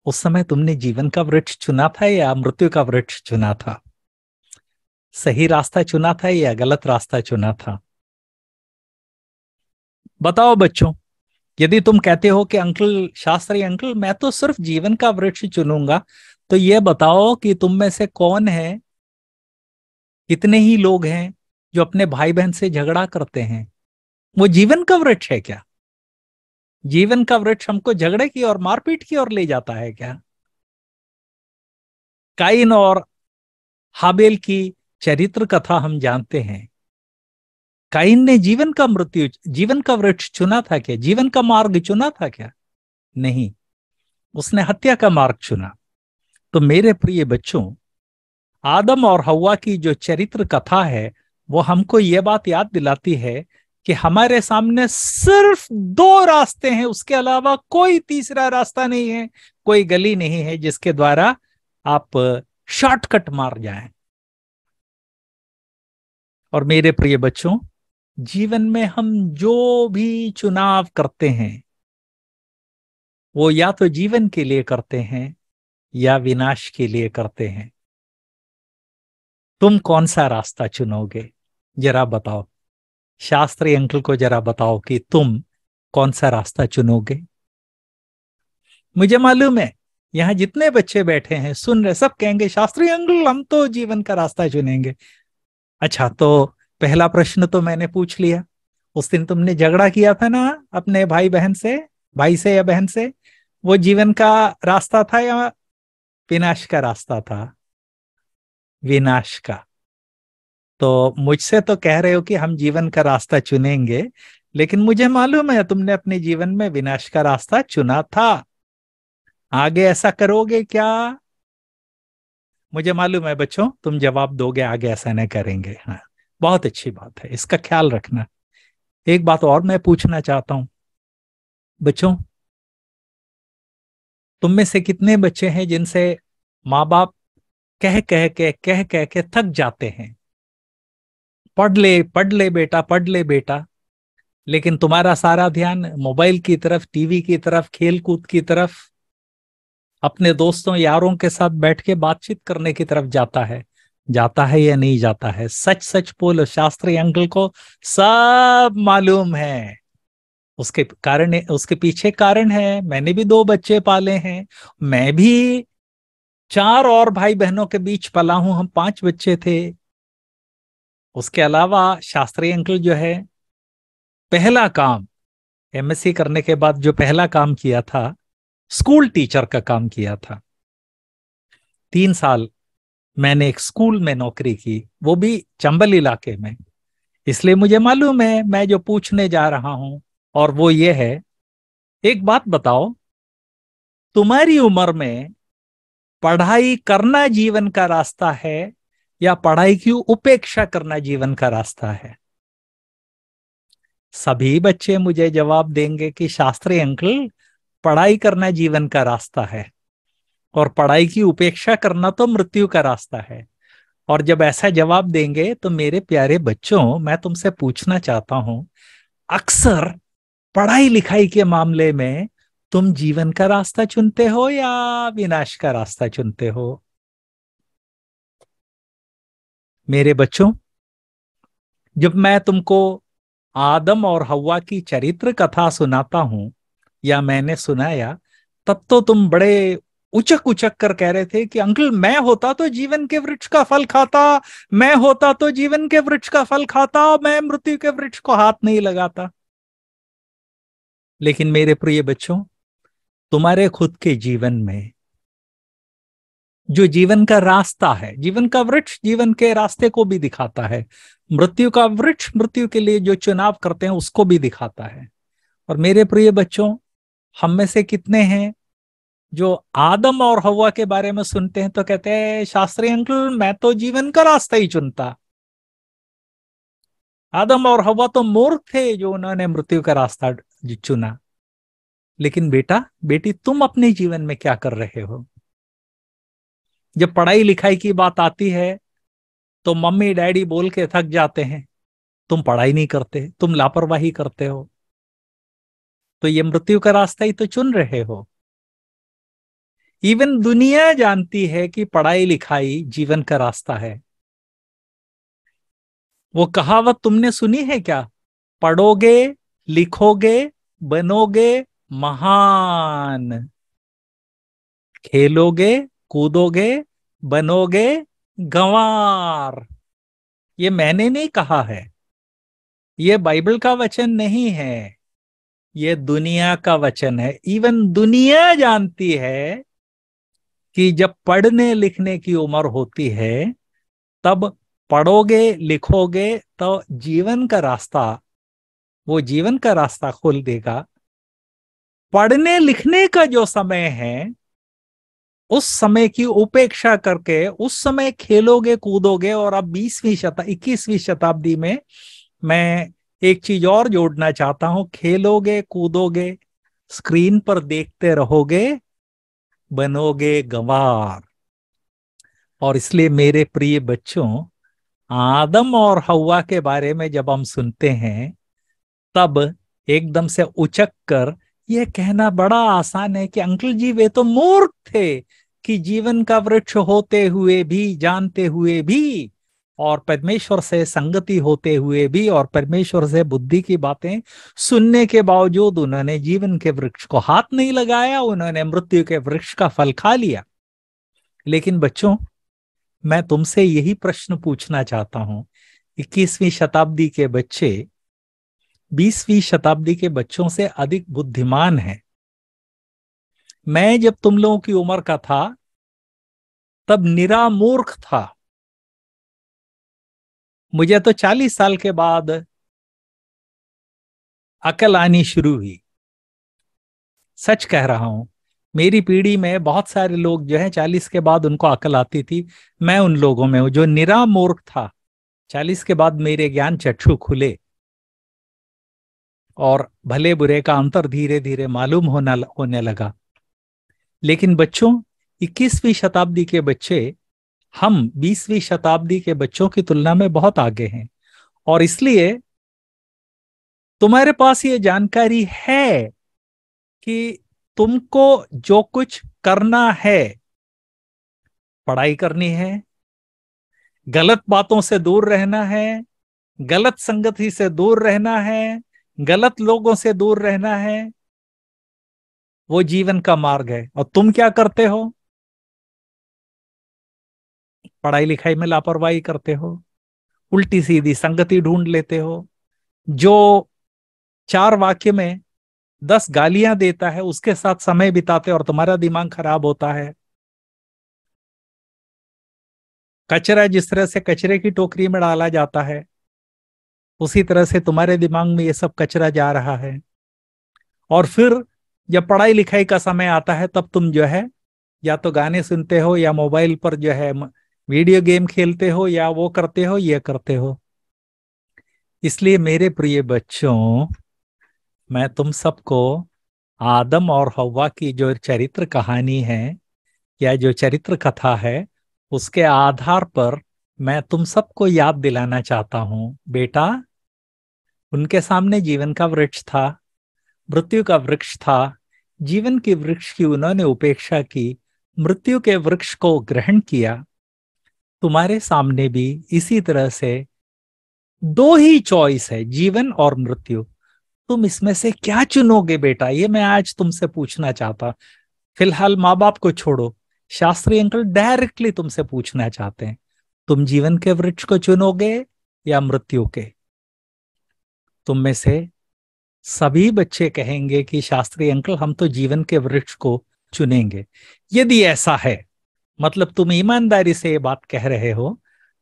उस समय तुमने जीवन का वृक्ष चुना था या मृत्यु का वृक्ष चुना था सही रास्ता चुना था या गलत रास्ता चुना था बताओ बच्चों यदि तुम कहते हो कि अंकल शास्त्री अंकल मैं तो सिर्फ जीवन का वृक्ष चुनूंगा तो यह बताओ कि तुम में से कौन है कितने ही लोग हैं जो अपने भाई बहन से झगड़ा करते हैं वो जीवन का वृक्ष है क्या जीवन का वृक्ष हमको झगड़े की और मारपीट की ओर ले जाता है क्या काइन और हाबेल की चरित्र कथा हम जानते हैं काइन ने जीवन का मृत्यु जीवन का वृक्ष चुना था क्या जीवन का मार्ग चुना था क्या नहीं उसने हत्या का मार्ग चुना तो मेरे प्रिय बच्चों आदम और हवा की जो चरित्र कथा है वो हमको ये बात याद दिलाती है कि हमारे सामने सिर्फ दो रास्ते हैं उसके अलावा कोई तीसरा रास्ता नहीं है कोई गली नहीं है जिसके द्वारा आप शॉर्टकट मार जाए और मेरे प्रिय बच्चों जीवन में हम जो भी चुनाव करते हैं वो या तो जीवन के लिए करते हैं या विनाश के लिए करते हैं तुम कौन सा रास्ता चुनोगे जरा बताओ शास्त्री अंकल को जरा बताओ कि तुम कौन सा रास्ता चुनोगे मुझे मालूम है यहां जितने बच्चे बैठे हैं सुन रहे सब कहेंगे शास्त्री अंकल हम तो जीवन का रास्ता चुनेंगे अच्छा तो पहला प्रश्न तो मैंने पूछ लिया उस दिन तुमने झगड़ा किया था ना अपने भाई बहन से भाई से या बहन से वो जीवन का रास्ता था या विनाश का रास्ता था विनाश का तो मुझसे तो कह रहे हो कि हम जीवन का रास्ता चुनेंगे लेकिन मुझे मालूम है तुमने अपने जीवन में विनाश का रास्ता चुना था आगे ऐसा करोगे क्या मुझे मालूम है बच्चों तुम जवाब दोगे आगे ऐसा नहीं करेंगे हाँ बहुत अच्छी बात है इसका ख्याल रखना एक बात और मैं पूछना चाहता हूं बच्चों तुम में से कितने बच्चे हैं जिनसे माँ बाप कह कह के कह कह के थक जाते हैं पढ़ ले पढ़ ले बेटा पढ़ ले बेटा लेकिन तुम्हारा सारा ध्यान मोबाइल की तरफ टीवी की तरफ खेल कूद की तरफ अपने दोस्तों यारों के साथ बैठ के बातचीत करने की तरफ जाता है जाता है या नहीं जाता है सच सच बोलो शास्त्री अंकल को सब मालूम है उसके कारण उसके पीछे कारण है मैंने भी दो बच्चे पाले हैं मैं भी चार और भाई बहनों के बीच पला हूं हम पांच बच्चे थे उसके अलावा शास्त्री अंकल जो है पहला काम एमएससी करने के बाद जो पहला काम किया था स्कूल टीचर का काम किया था तीन साल मैंने एक स्कूल में नौकरी की वो भी चंबल इलाके में इसलिए मुझे मालूम है मैं जो पूछने जा रहा हूं और वो ये है एक बात बताओ तुम्हारी उम्र में पढ़ाई करना जीवन का रास्ता है या पढ़ाई की उपेक्षा करना जीवन का रास्ता है सभी बच्चे मुझे जवाब देंगे कि शास्त्री अंकल पढ़ाई करना जीवन का रास्ता है और पढ़ाई की उपेक्षा करना तो मृत्यु का रास्ता है और जब ऐसा जवाब देंगे तो मेरे प्यारे बच्चों मैं तुमसे पूछना चाहता हूं अक्सर पढ़ाई लिखाई के मामले में तुम जीवन का रास्ता चुनते हो या विनाश का रास्ता चुनते हो मेरे बच्चों जब मैं तुमको आदम और हवा की चरित्र कथा सुनाता हूं या मैंने सुनाया तब तो तुम बड़े उचक उचक कर कह रहे थे कि अंकल मैं होता तो जीवन के वृक्ष का फल खाता मैं होता तो जीवन के वृक्ष का फल खाता मैं मृत्यु के वृक्ष को हाथ नहीं लगाता लेकिन मेरे प्रिय बच्चों तुम्हारे खुद के जीवन में जो जीवन का रास्ता है जीवन का वृक्ष जीवन के रास्ते को भी दिखाता है मृत्यु का वृक्ष मृत्यु के लिए जो चुनाव करते हैं उसको भी दिखाता है और मेरे प्रिय बच्चों हम में से कितने हैं जो आदम और हवा के बारे में सुनते हैं तो कहते हैं शास्त्री अंकल मैं तो जीवन का रास्ता ही चुनता आदम और हवा तो मूर्ख थे जो उन्होंने मृत्यु का रास्ता चुना लेकिन बेटा बेटी तुम अपने जीवन में क्या कर रहे हो जब पढ़ाई लिखाई की बात आती है तो मम्मी डैडी बोल के थक जाते हैं तुम पढ़ाई नहीं करते तुम लापरवाही करते हो तो ये मृत्यु का रास्ता ही तो चुन रहे हो इवन दुनिया जानती है कि पढ़ाई लिखाई जीवन का रास्ता है वो कहावत तुमने सुनी है क्या पढ़ोगे लिखोगे बनोगे महान खेलोगे कूदोगे बनोगे गंवार ये मैंने नहीं कहा है ये बाइबल का वचन नहीं है ये दुनिया का वचन है इवन दुनिया जानती है कि जब पढ़ने लिखने की उम्र होती है तब पढ़ोगे लिखोगे तो जीवन का रास्ता वो जीवन का रास्ता खोल देगा पढ़ने लिखने का जो समय है उस समय की उपेक्षा करके उस समय खेलोगे कूदोगे और अब बीसवीं शता इक्कीसवीं शताब्दी में मैं एक चीज और जोड़ना चाहता हूं खेलोगे कूदोगे स्क्रीन पर देखते रहोगे बनोगे गवार और इसलिए मेरे प्रिय बच्चों आदम और हवा के बारे में जब हम सुनते हैं तब एकदम से उचक कर यह कहना बड़ा आसान है कि अंकल जी वे तो मूर्ख थे कि जीवन का वृक्ष होते हुए भी जानते हुए भी और परमेश्वर से संगति होते हुए भी और परमेश्वर से बुद्धि की बातें सुनने के बावजूद उन्होंने जीवन के वृक्ष को हाथ नहीं लगाया उन्होंने मृत्यु के वृक्ष का फल खा लिया लेकिन बच्चों मैं तुमसे यही प्रश्न पूछना चाहता हूं इक्कीसवीं शताब्दी के बच्चे बीसवीं शताब्दी के बच्चों से अधिक बुद्धिमान हैं मैं जब तुम लोगों की उम्र का था तब निरामूर्ख था मुझे तो चालीस साल के बाद अकल आनी शुरू हुई सच कह रहा हूं मेरी पीढ़ी में बहुत सारे लोग जो है चालीस के बाद उनको अकल आती थी मैं उन लोगों में हूं जो निरामूर्ख था चालीस के बाद मेरे ज्ञान चक्षु खुले और भले बुरे का अंतर धीरे धीरे मालूम होना होने लगा लेकिन बच्चों 21वीं शताब्दी के बच्चे हम 20वीं शताब्दी के बच्चों की तुलना में बहुत आगे हैं और इसलिए तुम्हारे पास ये जानकारी है कि तुमको जो कुछ करना है पढ़ाई करनी है गलत बातों से दूर रहना है गलत संगति से दूर रहना है गलत लोगों से दूर रहना है वो जीवन का मार्ग है और तुम क्या करते हो पढ़ाई लिखाई में लापरवाही करते हो उल्टी सीधी संगति ढूंढ लेते हो जो चार वाक्य में दस गालियां देता है उसके साथ समय बिताते और तुम्हारा दिमाग खराब होता है कचरा जिस तरह से कचरे की टोकरी में डाला जाता है उसी तरह से तुम्हारे दिमाग में ये सब कचरा जा रहा है और फिर जब पढ़ाई लिखाई का समय आता है तब तुम जो है या तो गाने सुनते हो या मोबाइल पर जो है वीडियो गेम खेलते हो या वो करते हो ये करते हो इसलिए मेरे प्रिय बच्चों मैं तुम सबको आदम और हवा की जो चरित्र कहानी है या जो चरित्र कथा है उसके आधार पर मैं तुम सबको याद दिलाना चाहता हूँ बेटा उनके सामने जीवन का वृक्ष था मृत्यु का वृक्ष था जीवन के वृक्ष की उन्होंने उपेक्षा की मृत्यु के वृक्ष को ग्रहण किया तुम्हारे सामने भी इसी तरह से दो ही चॉइस है जीवन और मृत्यु तुम इसमें से क्या चुनोगे बेटा ये मैं आज तुमसे पूछना चाहता फिलहाल माँ बाप को छोड़ो शास्त्री अंकल डायरेक्टली तुमसे पूछना चाहते हैं तुम जीवन के वृक्ष को चुनोगे या मृत्यु के तुम में से सभी बच्चे कहेंगे कि शास्त्री अंकल हम तो जीवन के वृक्ष को चुनेंगे यदि ऐसा है मतलब तुम ईमानदारी से ये बात कह रहे हो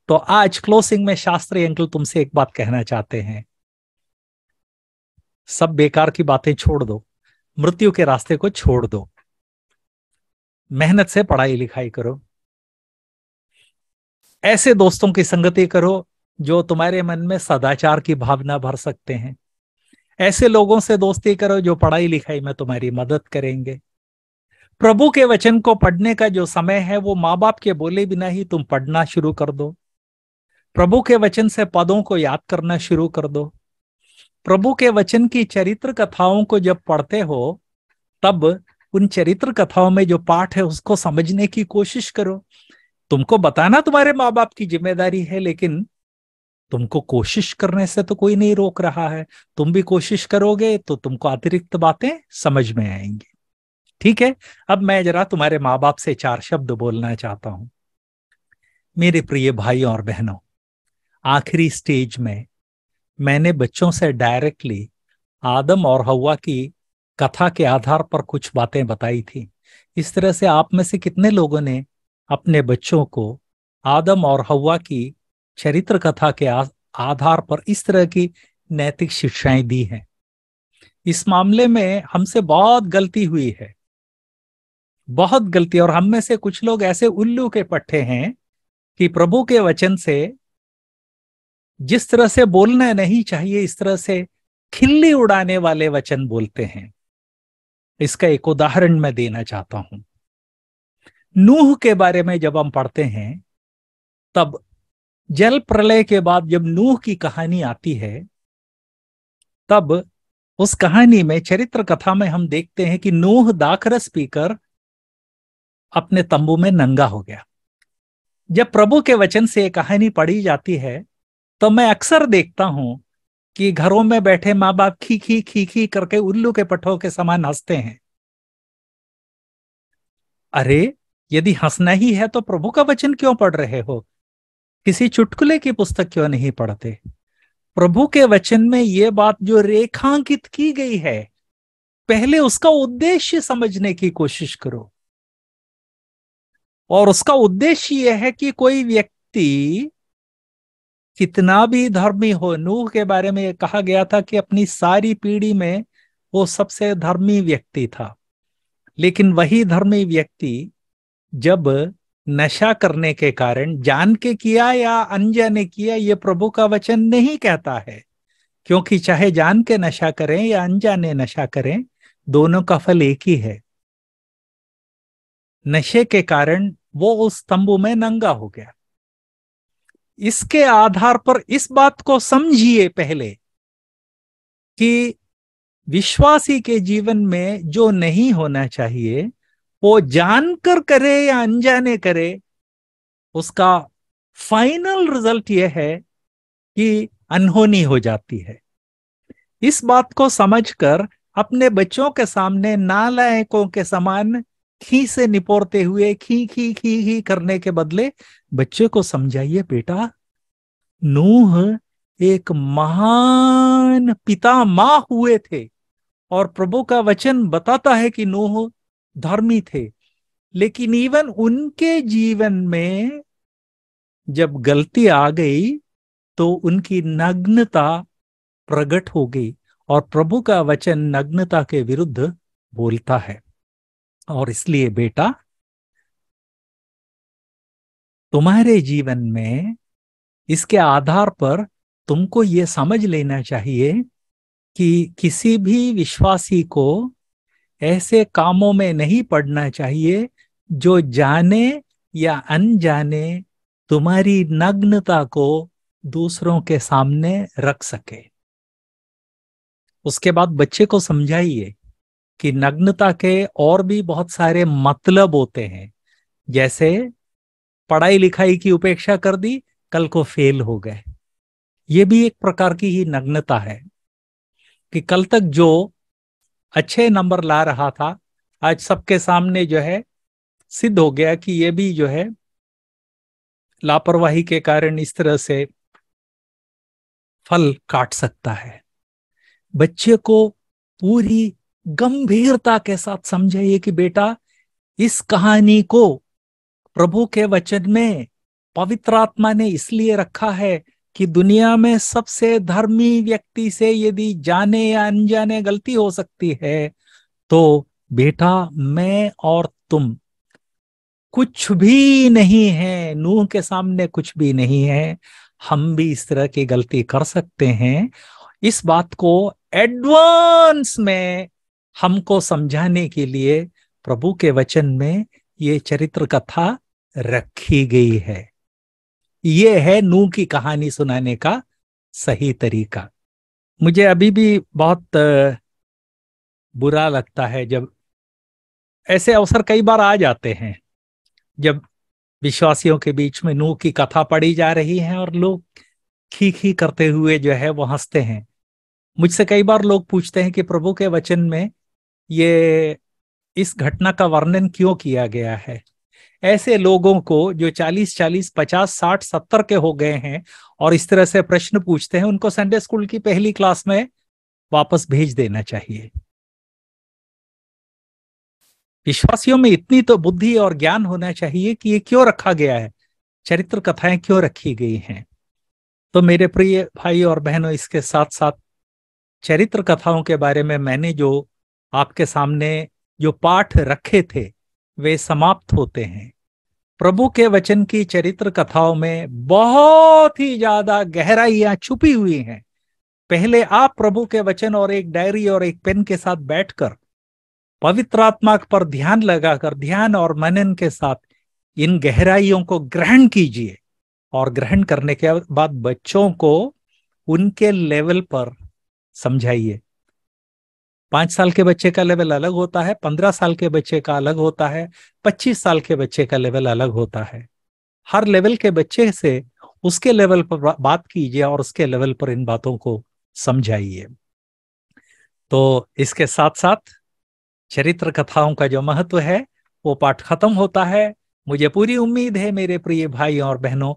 तो आज क्लोजिंग में शास्त्री अंकल तुमसे एक बात कहना चाहते हैं सब बेकार की बातें छोड़ दो मृत्यु के रास्ते को छोड़ दो मेहनत से पढ़ाई लिखाई करो ऐसे दोस्तों की संगति करो जो तुम्हारे मन में सदाचार की भावना भर सकते हैं ऐसे लोगों से दोस्ती करो जो पढ़ाई लिखाई में तुम्हारी मदद करेंगे प्रभु के वचन को पढ़ने का जो समय है वो माँ बाप के बोले बिना ही तुम पढ़ना शुरू कर दो प्रभु के वचन से पदों को याद करना शुरू कर दो प्रभु के वचन की चरित्र कथाओं को जब पढ़ते हो तब उन चरित्र कथाओं में जो पाठ है उसको समझने की कोशिश करो तुमको बताना तुम्हारे माँ बाप की जिम्मेदारी है लेकिन तुमको कोशिश करने से तो कोई नहीं रोक रहा है तुम भी कोशिश करोगे तो तुमको अतिरिक्त बातें समझ में आएंगी ठीक है अब मैं जरा तुम्हारे माँ बाप से चार शब्द बोलना चाहता हूं मेरे प्रिय भाई और बहनों आखिरी स्टेज में मैंने बच्चों से डायरेक्टली आदम और हवा की कथा के आधार पर कुछ बातें बताई थी इस तरह से आप में से कितने लोगों ने अपने बच्चों को आदम और हवा की चरित्र कथा के आ, आधार पर इस तरह की नैतिक शिक्षाएं दी हैं इस मामले में हमसे बहुत गलती हुई है बहुत गलती और हम में से कुछ लोग ऐसे उल्लू के पट्टे हैं कि प्रभु के वचन से जिस तरह से बोलना नहीं चाहिए इस तरह से खिल्ली उड़ाने वाले वचन बोलते हैं इसका एक उदाहरण मैं देना चाहता हूं नूह के बारे में जब हम पढ़ते हैं तब जल प्रलय के बाद जब नूह की कहानी आती है तब उस कहानी में चरित्र कथा में हम देखते हैं कि नूह दाखरस पीकर अपने तंबू में नंगा हो गया जब प्रभु के वचन से यह कहानी पढ़ी जाती है तो मैं अक्सर देखता हूं कि घरों में बैठे माँ बाप खी खी खी खी करके उल्लू के पठों के समान हंसते हैं अरे यदि हंसना ही है तो प्रभु का वचन क्यों पढ़ रहे हो किसी चुटकुले की पुस्तक क्यों नहीं पढ़ते प्रभु के वचन में ये बात जो रेखांकित की गई है पहले उसका उद्देश्य समझने की कोशिश करो और उसका उद्देश्य यह है कि कोई व्यक्ति कितना भी धर्मी हो नूह के बारे में कहा गया था कि अपनी सारी पीढ़ी में वो सबसे धर्मी व्यक्ति था लेकिन वही धर्मी व्यक्ति जब नशा करने के कारण जान के किया या अनजाने किया ये प्रभु का वचन नहीं कहता है क्योंकि चाहे जान के नशा करें या अनजाने नशा करें दोनों का फल एक ही है नशे के कारण वो उस तंबू में नंगा हो गया इसके आधार पर इस बात को समझिए पहले कि विश्वासी के जीवन में जो नहीं होना चाहिए वो जानकर करे या अनजाने करे उसका फाइनल रिजल्ट यह है कि अनहोनी हो जाती है इस बात को समझकर अपने बच्चों के सामने नालायकों के समान खी से निपोरते हुए खी खी खी खी करने के बदले बच्चे को समझाइए बेटा नूह एक महान पिता मां हुए थे और प्रभु का वचन बताता है कि नूह धर्मी थे लेकिन इवन उनके जीवन में जब गलती आ गई तो उनकी नग्नता प्रकट हो गई और प्रभु का वचन नग्नता के विरुद्ध बोलता है और इसलिए बेटा तुम्हारे जीवन में इसके आधार पर तुमको ये समझ लेना चाहिए कि किसी भी विश्वासी को ऐसे कामों में नहीं पड़ना चाहिए जो जाने या अनजाने तुम्हारी नग्नता को दूसरों के सामने रख सके उसके बाद बच्चे को समझाइए कि नग्नता के और भी बहुत सारे मतलब होते हैं जैसे पढ़ाई लिखाई की उपेक्षा कर दी कल को फेल हो गए ये भी एक प्रकार की ही नग्नता है कि कल तक जो अच्छे नंबर ला रहा था आज सबके सामने जो है सिद्ध हो गया कि ये भी जो है लापरवाही के कारण इस तरह से फल काट सकता है बच्चे को पूरी गंभीरता के साथ समझाइए कि बेटा इस कहानी को प्रभु के वचन में पवित्र आत्मा ने इसलिए रखा है कि दुनिया में सबसे धर्मी व्यक्ति से यदि जाने या अनजाने गलती हो सकती है तो बेटा मैं और तुम कुछ भी नहीं है नूह के सामने कुछ भी नहीं है हम भी इस तरह की गलती कर सकते हैं इस बात को एडवांस में हमको समझाने के लिए प्रभु के वचन में ये चरित्र कथा रखी गई है ये है नू की कहानी सुनाने का सही तरीका मुझे अभी भी बहुत बुरा लगता है जब ऐसे अवसर कई बार आ जाते हैं जब विश्वासियों के बीच में नू की कथा पढ़ी जा रही है और लोग खी खी करते हुए जो है वो हंसते हैं मुझसे कई बार लोग पूछते हैं कि प्रभु के वचन में ये इस घटना का वर्णन क्यों किया गया है ऐसे लोगों को जो चालीस चालीस पचास साठ सत्तर के हो गए हैं और इस तरह से प्रश्न पूछते हैं उनको संडे स्कूल की पहली क्लास में वापस भेज देना चाहिए विश्वासियों में इतनी तो बुद्धि और ज्ञान होना चाहिए कि ये क्यों रखा गया है चरित्र कथाएं क्यों रखी गई हैं तो मेरे प्रिय भाई और बहनों इसके साथ साथ चरित्र कथाओं के बारे में मैंने जो आपके सामने जो पाठ रखे थे वे समाप्त होते हैं प्रभु के वचन की चरित्र कथाओं में बहुत ही ज्यादा गहराइयां छुपी हुई हैं पहले आप प्रभु के वचन और एक डायरी और एक पेन के साथ बैठकर पवित्र आत्मा पर ध्यान लगाकर ध्यान और मनन के साथ इन गहराइयों को ग्रहण कीजिए और ग्रहण करने के बाद बच्चों को उनके लेवल पर समझाइए पांच साल के बच्चे का लेवल अलग होता है पंद्रह साल के बच्चे का अलग होता है पच्चीस साल के बच्चे का लेवल अलग होता है हर लेवल के बच्चे से उसके लेवल पर बात कीजिए और उसके लेवल पर इन बातों को समझाइए तो इसके साथ साथ चरित्र कथाओं का जो महत्व है वो पाठ खत्म होता है मुझे पूरी उम्मीद है मेरे प्रिय भाई और बहनों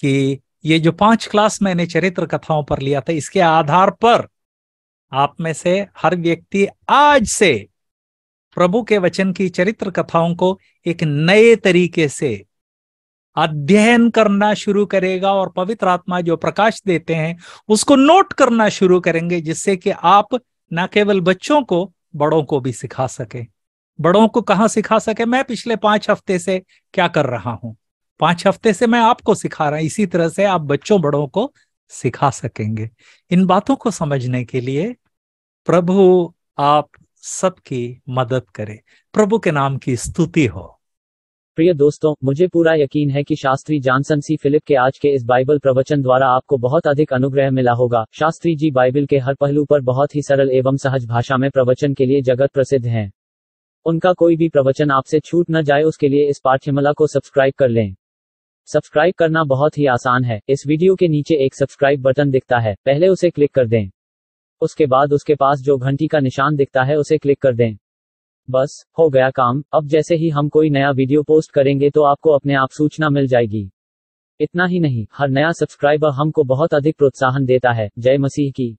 कि ये जो पांच क्लास मैंने चरित्र कथाओं पर लिया था इसके आधार पर आप में से हर व्यक्ति आज से प्रभु के वचन की चरित्र कथाओं को एक नए तरीके से अध्ययन करना शुरू करेगा और पवित्र आत्मा जो प्रकाश देते हैं उसको नोट करना शुरू करेंगे जिससे कि आप न केवल बच्चों को बड़ों को भी सिखा सके बड़ों को कहाँ सिखा सके मैं पिछले पांच हफ्ते से क्या कर रहा हूं पांच हफ्ते से मैं आपको सिखा रहा हूं इसी तरह से आप बच्चों बड़ों को सिखा सकेंगे इन बातों को समझने के लिए प्रभु आप सबकी मदद करे प्रभु के नाम की स्तुति हो प्रिय दोस्तों मुझे पूरा यकीन है कि शास्त्री जॉनसन सी फिलिप के आज के इस बाइबल प्रवचन द्वारा आपको बहुत अधिक अनुग्रह मिला होगा शास्त्री जी बाइबल के हर पहलू पर बहुत ही सरल एवं सहज भाषा में प्रवचन के लिए जगत प्रसिद्ध हैं उनका कोई भी प्रवचन आपसे छूट न जाए उसके लिए इस पाठ्यमला को सब्सक्राइब कर लें सब्सक्राइब करना बहुत ही आसान है इस वीडियो के नीचे एक सब्सक्राइब बटन दिखता है पहले उसे क्लिक कर दें उसके बाद उसके पास जो घंटी का निशान दिखता है उसे क्लिक कर दें बस हो गया काम अब जैसे ही हम कोई नया वीडियो पोस्ट करेंगे तो आपको अपने आप सूचना मिल जाएगी इतना ही नहीं हर नया सब्सक्राइबर हमको बहुत अधिक प्रोत्साहन देता है जय मसीह की